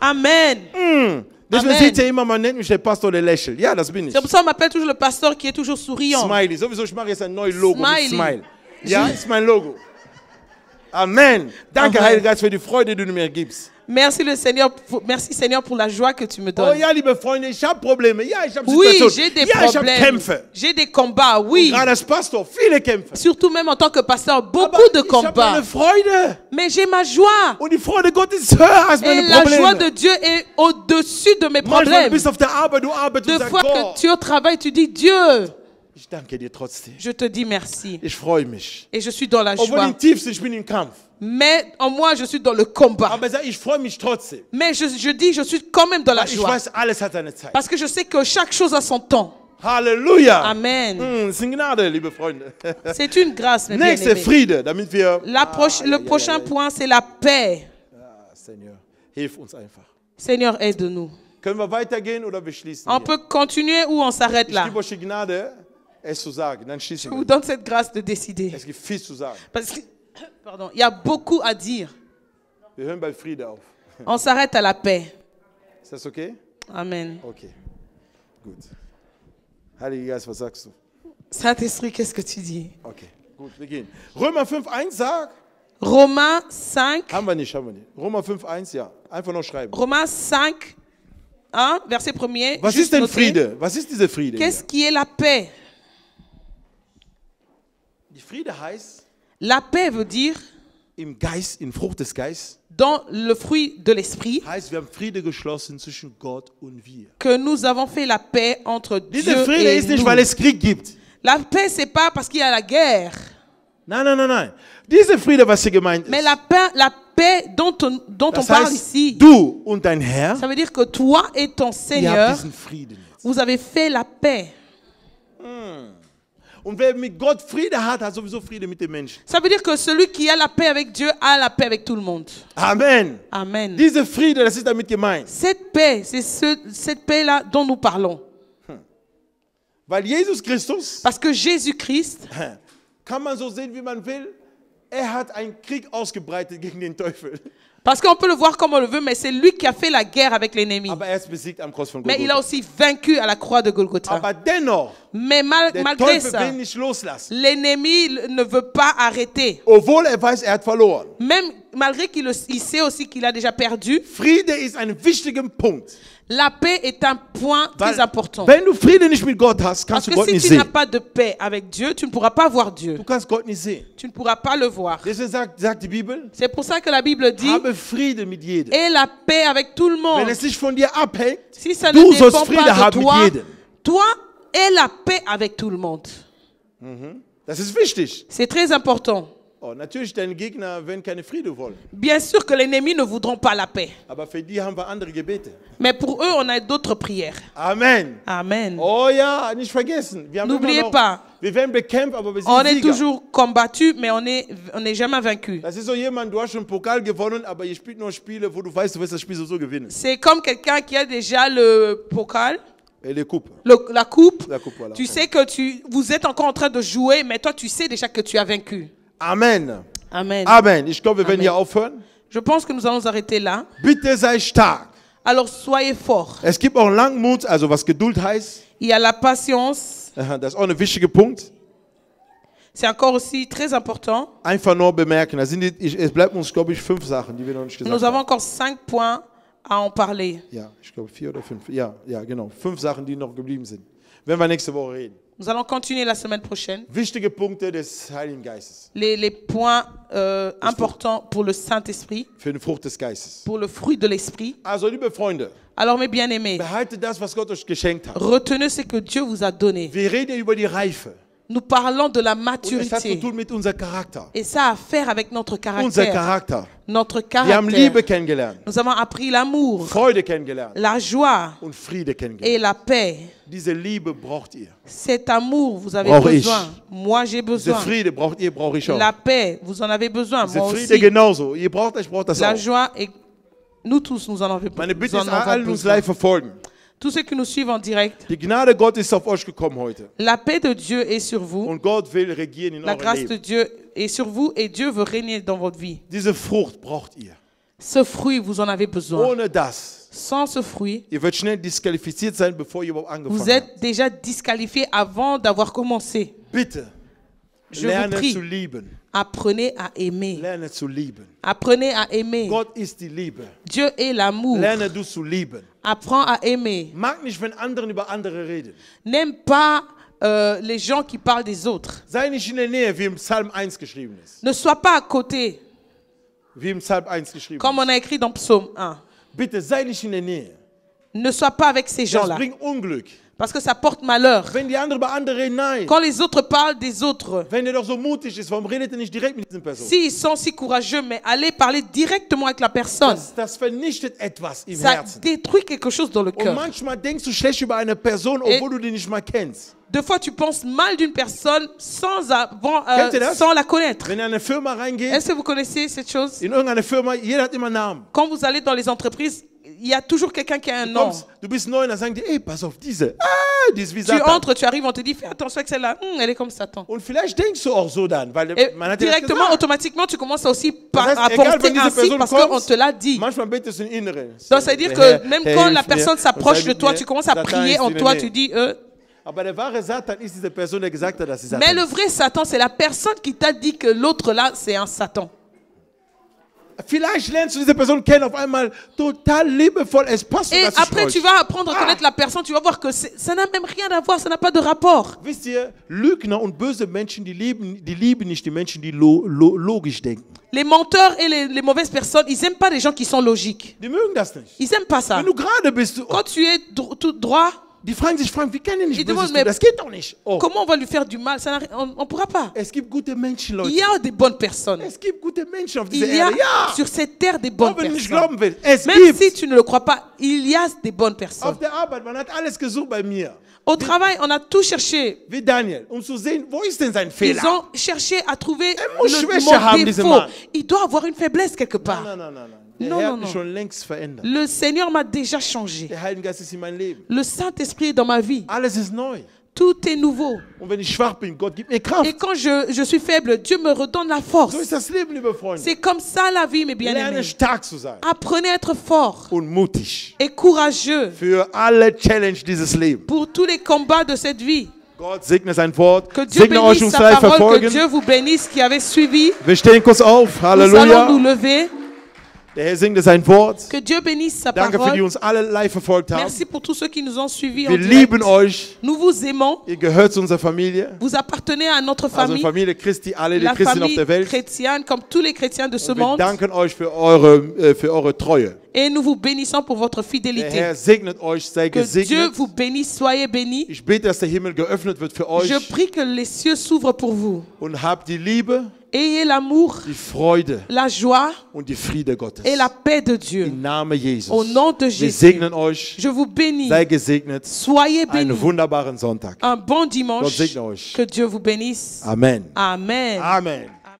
Amen. Hmm. C'est pour ça qu'on m'appelle toujours le pasteur qui est toujours souriant. Smiley. Smile. Logo. Amen. Danke, Amen. Heiliger Geist, für die Freude, die du mir gibst. Merci le Seigneur, merci Seigneur pour la joie que tu me donnes. Oh ja, liebe Freunde, ich habe Probleme. Ja, ich habe Oui, j'ai des Ja, problèmes. J'ai des combats, oui. Oh, Gerade als Pastor, viele Kämpfe. Surtout même en tant que pasteur, ah bah, beaucoup de ich habe combats. Freude. Mais j'ai ma joie. Und oh, die Freude Gottes ist höher als meine Probleme. la joie de Dieu est au-dessus de mes Manchmal du problèmes. bist auf der Arbeit, du arbeitest Deux fois que tu es au travail, tu dis Dieu, je danke dir trotzdem. Je te dis merci. Ich freue mich. Et je suis dans la joie. Obwohl joie. Tief, ich bin im Kampf. Mais en moi, je suis dans le combat. Aber ah, ça, ich freue mich trotzdem. Mais je, je dis, je suis quand même dans Aber la ich joie. Weiß, alles hat seine Zeit. Parce que je sais que chaque chose a son temps. Halleluja. Amen. Hmm, Singen Gnade, liebe Freunde. C'est une grâce, mes Nächste, Friede, damit wir... la proche, Le prochain point, c'est la paix. Ah, Seigneur, hilf uns einfach. Seigneur, aide-nous. Können wir weitergehen oder wir schließen on peut continuer ou on s'arrête là. Ich gebe euch die je vous donne cette grâce de décider. Parce que, pardon, il y a beaucoup à dire. Wir bei Friede auf. On s'arrête à la paix. C'est OK? Amen. OK. Good. Allez, you guys, for Saxo. Saint-Esprit, qu'est-ce que tu dis? OK. Gut, wir gehen. Römer 5,1 1 sagt. Romains 5. Haben wir nicht, haben wir nicht. Römer 5, 1, ja. Einfach noch schreiben. Romains 5, 1, verset 1 Was ist denn Friede? Was ist diese Friede? Qu'est-ce qui est la paix? La paix veut dire Dans le fruit de l'esprit. Que nous avons fait la paix entre Dieu et nous. La paix c'est pas parce qu'il y a la guerre. Mais la paix, la paix dont on, dont on parle ici. Ça veut dire que toi et ton Seigneur. Vous avez fait la paix. Und wer mit Gott Friede hat, hat sowieso Friede mit den Menschen. Ça veut dire que celui qui a la paix avec Dieu a la paix avec tout le monde. Amen. Amen. Diese Friede, das ist damit gemeint. Cette paix, c'est ce, cette paix-là dont nous parlons. Weil hmm. Jesus Christus, Parce que Jésus-Christ, kann man so sehen, wie man will, er hat einen Krieg ausgebreitet gegen den Teufel. Parce qu'on peut le voir comme on le veut, mais c'est lui qui a fait la guerre avec l'ennemi. Ah bah, mais il a aussi vaincu à la croix de Golgotha. Ah bah, mais malgré ça, l'ennemi ne veut pas arrêter. Même malgré qu'il sait aussi qu'il a déjà perdu. Friede ist ein wichtigen Punkt. La paix est un point très important. Wenn Parce que si tu n'as pas de paix avec Dieu, tu ne pourras pas voir Dieu. Tu ne pourras pas le voir. C'est pour ça que la Bible dit Friede mit Et la paix avec tout le monde. si ça du ne dépend pas de toi, toi et la paix avec tout le monde. Mhm. Das C'est très important. Oh, Bien sûr que l'ennemi ne voudront pas la paix. Mais pour eux, on a d'autres prières. Amen. Amen. Oh N'oubliez pas. On est toujours combattu, mais on n'est on jamais vaincu. C'est comme quelqu'un qui a déjà le pokal. Et la coupe. coupe Tu sais que tu, vous êtes encore en train de jouer, mais toi, tu sais déjà que tu as vaincu. Amen. Amen. Amen. Ich glaube, wir werden hier aufhören. Je pense que nous allons arrêter là. Bitte sei stark. Alors soyez fort. Es gibt auch Langmut, also was Geduld heißt. Il y a la patience. Das ist auch ein wichtiger Punkt. C'est encore aussi très important. Einfach nur bemerken. Da sind die, ich, es bleibt uns, glaube ich, fünf Sachen, die wir noch nicht gesagt Nous haben. avons encore cinq points à en parler. Ja, ich glaube vier oder fünf. Ja, ja, genau. Fünf Sachen, die noch geblieben sind. Wenn wir nächste Woche reden. Nous allons continuer la semaine prochaine. Les, points euh, importants pour le Saint-Esprit. Pour le fruit de l'Esprit. Alors mes bien-aimés. Retenez ce que Dieu vous a donné. Wir nous parlons de la maturité. Et ça a à faire avec notre caractère. Notre caractère. Nous avons appris l'amour, la joie et la paix. Cet amour, vous avez besoin. Moi, j'ai besoin. La paix, vous en avez besoin. Moi aussi. La joie, et nous tous, nous en avons besoin. Tous ceux qui nous suivent en direct. Die Gnade Gottes ist auf euch gekommen heute. La paix de Dieu est sur vous. Und Gott will regieren in La grâce Leben. de Dieu est sur vous et Dieu veut régner dans votre vie. Diese Frucht braucht ihr. Ce fruit, vous en avez besoin. Ohne das. Sans ce fruit, ihr werdet schnell disqualifiziert sein, bevor ihr überhaupt angefangen vous êtes déjà disqualifié avant d'avoir commencé. Bitte, Je vous prie, zu lieben. Apprenez à aimer. Apprenez à aimer. Dieu est l'amour. Apprends à aimer. N'aime pas euh, les gens qui parlent des autres. Ne sois pas à côté. Comme on a écrit dans Psaume 1. Ne sois pas avec ces gens-là. Parce que ça porte malheur. Quand les autres parlent des autres. Er S'ils sont si courageux, mais allez parler directement avec la personne. Ça détruit quelque chose dans le cœur. Deux fois, tu penses mal d'une personne sans, avant, euh, sans la connaître. Est-ce que vous connaissez cette chose Quand vous allez dans les entreprises, il y a toujours quelqu'un qui a un nom. Eh, ah, tu entres, tu arrives, on te dit, fais attention avec celle-là. Hmm, elle est comme Satan. directement, ah. automatiquement, tu commences aussi par, apporter un à parce qu'on te l'a dit. Donc, ça veut dire eh, que eh, même quand la personne s'approche de toi, tu commences à prier en toi, tu dis, euh, ah, ben, mais le vrai Satan, c'est la personne qui t'a dit que l'autre là, c'est un Satan. Vielleicht lernst du diese Person kennen auf einmal total liebevoll. Es passt Et après, tu vas apprendre à ah. connaître ah. la personne. Tu vas voir que ça n'a même rien à voir. Ça n'a pas de rapport. Wisst ihr, Lügner und böse Menschen, die lieben, die lieben nicht die Menschen, die lo, lo, logisch denken. Les menteurs et les, les mauvaises personnes, ils n'aiment pas les gens qui sont logiques. Die mögen das nicht. Ils n'aiment pas ça. Wenn du gerade bist, du, oh. Quand tu es dro tout droit, ils demandent, oh. Comment on va lui faire du mal On ne pourra pas. Il y a des bonnes personnes. Il y a sur cette terre des bonnes personnes. Même si tu ne le crois pas, il y a des bonnes personnes. Au travail, on a tout cherché. Ils ont cherché à trouver le Il doit avoir une faiblesse quelque part. Non, non, non. Non, Le Seigneur m'a déjà changé. Le Saint-Esprit est dans ma vie. Tout est nouveau. Et quand je, je, suis faible, Dieu me redonne la force. C'est comme ça la vie, mes bien-aimés. Apprenez à être fort et courageux pour tous les combats de cette vie. Que Dieu Que Dieu vous bénisse qui avez suivi. Nous allons nous lever. Der Herr segne sein Wort. Que Dieu bénisse sa Danke parole. für die uns alle live verfolgt haben. Merci pour tous ceux qui nous ont suivis Wir en direct. lieben euch. Nous vous aimons. Ihr gehört zu unserer Familie. Vous appartenez à notre famille. Also Familie Christi, alle die Christen auf der Welt. chrétienne, comme tous les chrétiens de ce Und wir danken euch für eure, äh, für eure Treue. Et nous vous bénissons pour votre fidélité. Herr segnet euch, sei Que Dieu vous bénisse, soyez bénis. bete, Je prie que les cieux s'ouvrent pour vous. und habt die Liebe Ayez l'amour, la joie et la paix de Dieu. Au nom de Jésus, je vous bénis. Soyez bénis. Un bon dimanche. Que Dieu vous bénisse. Amen. Amen. Amen.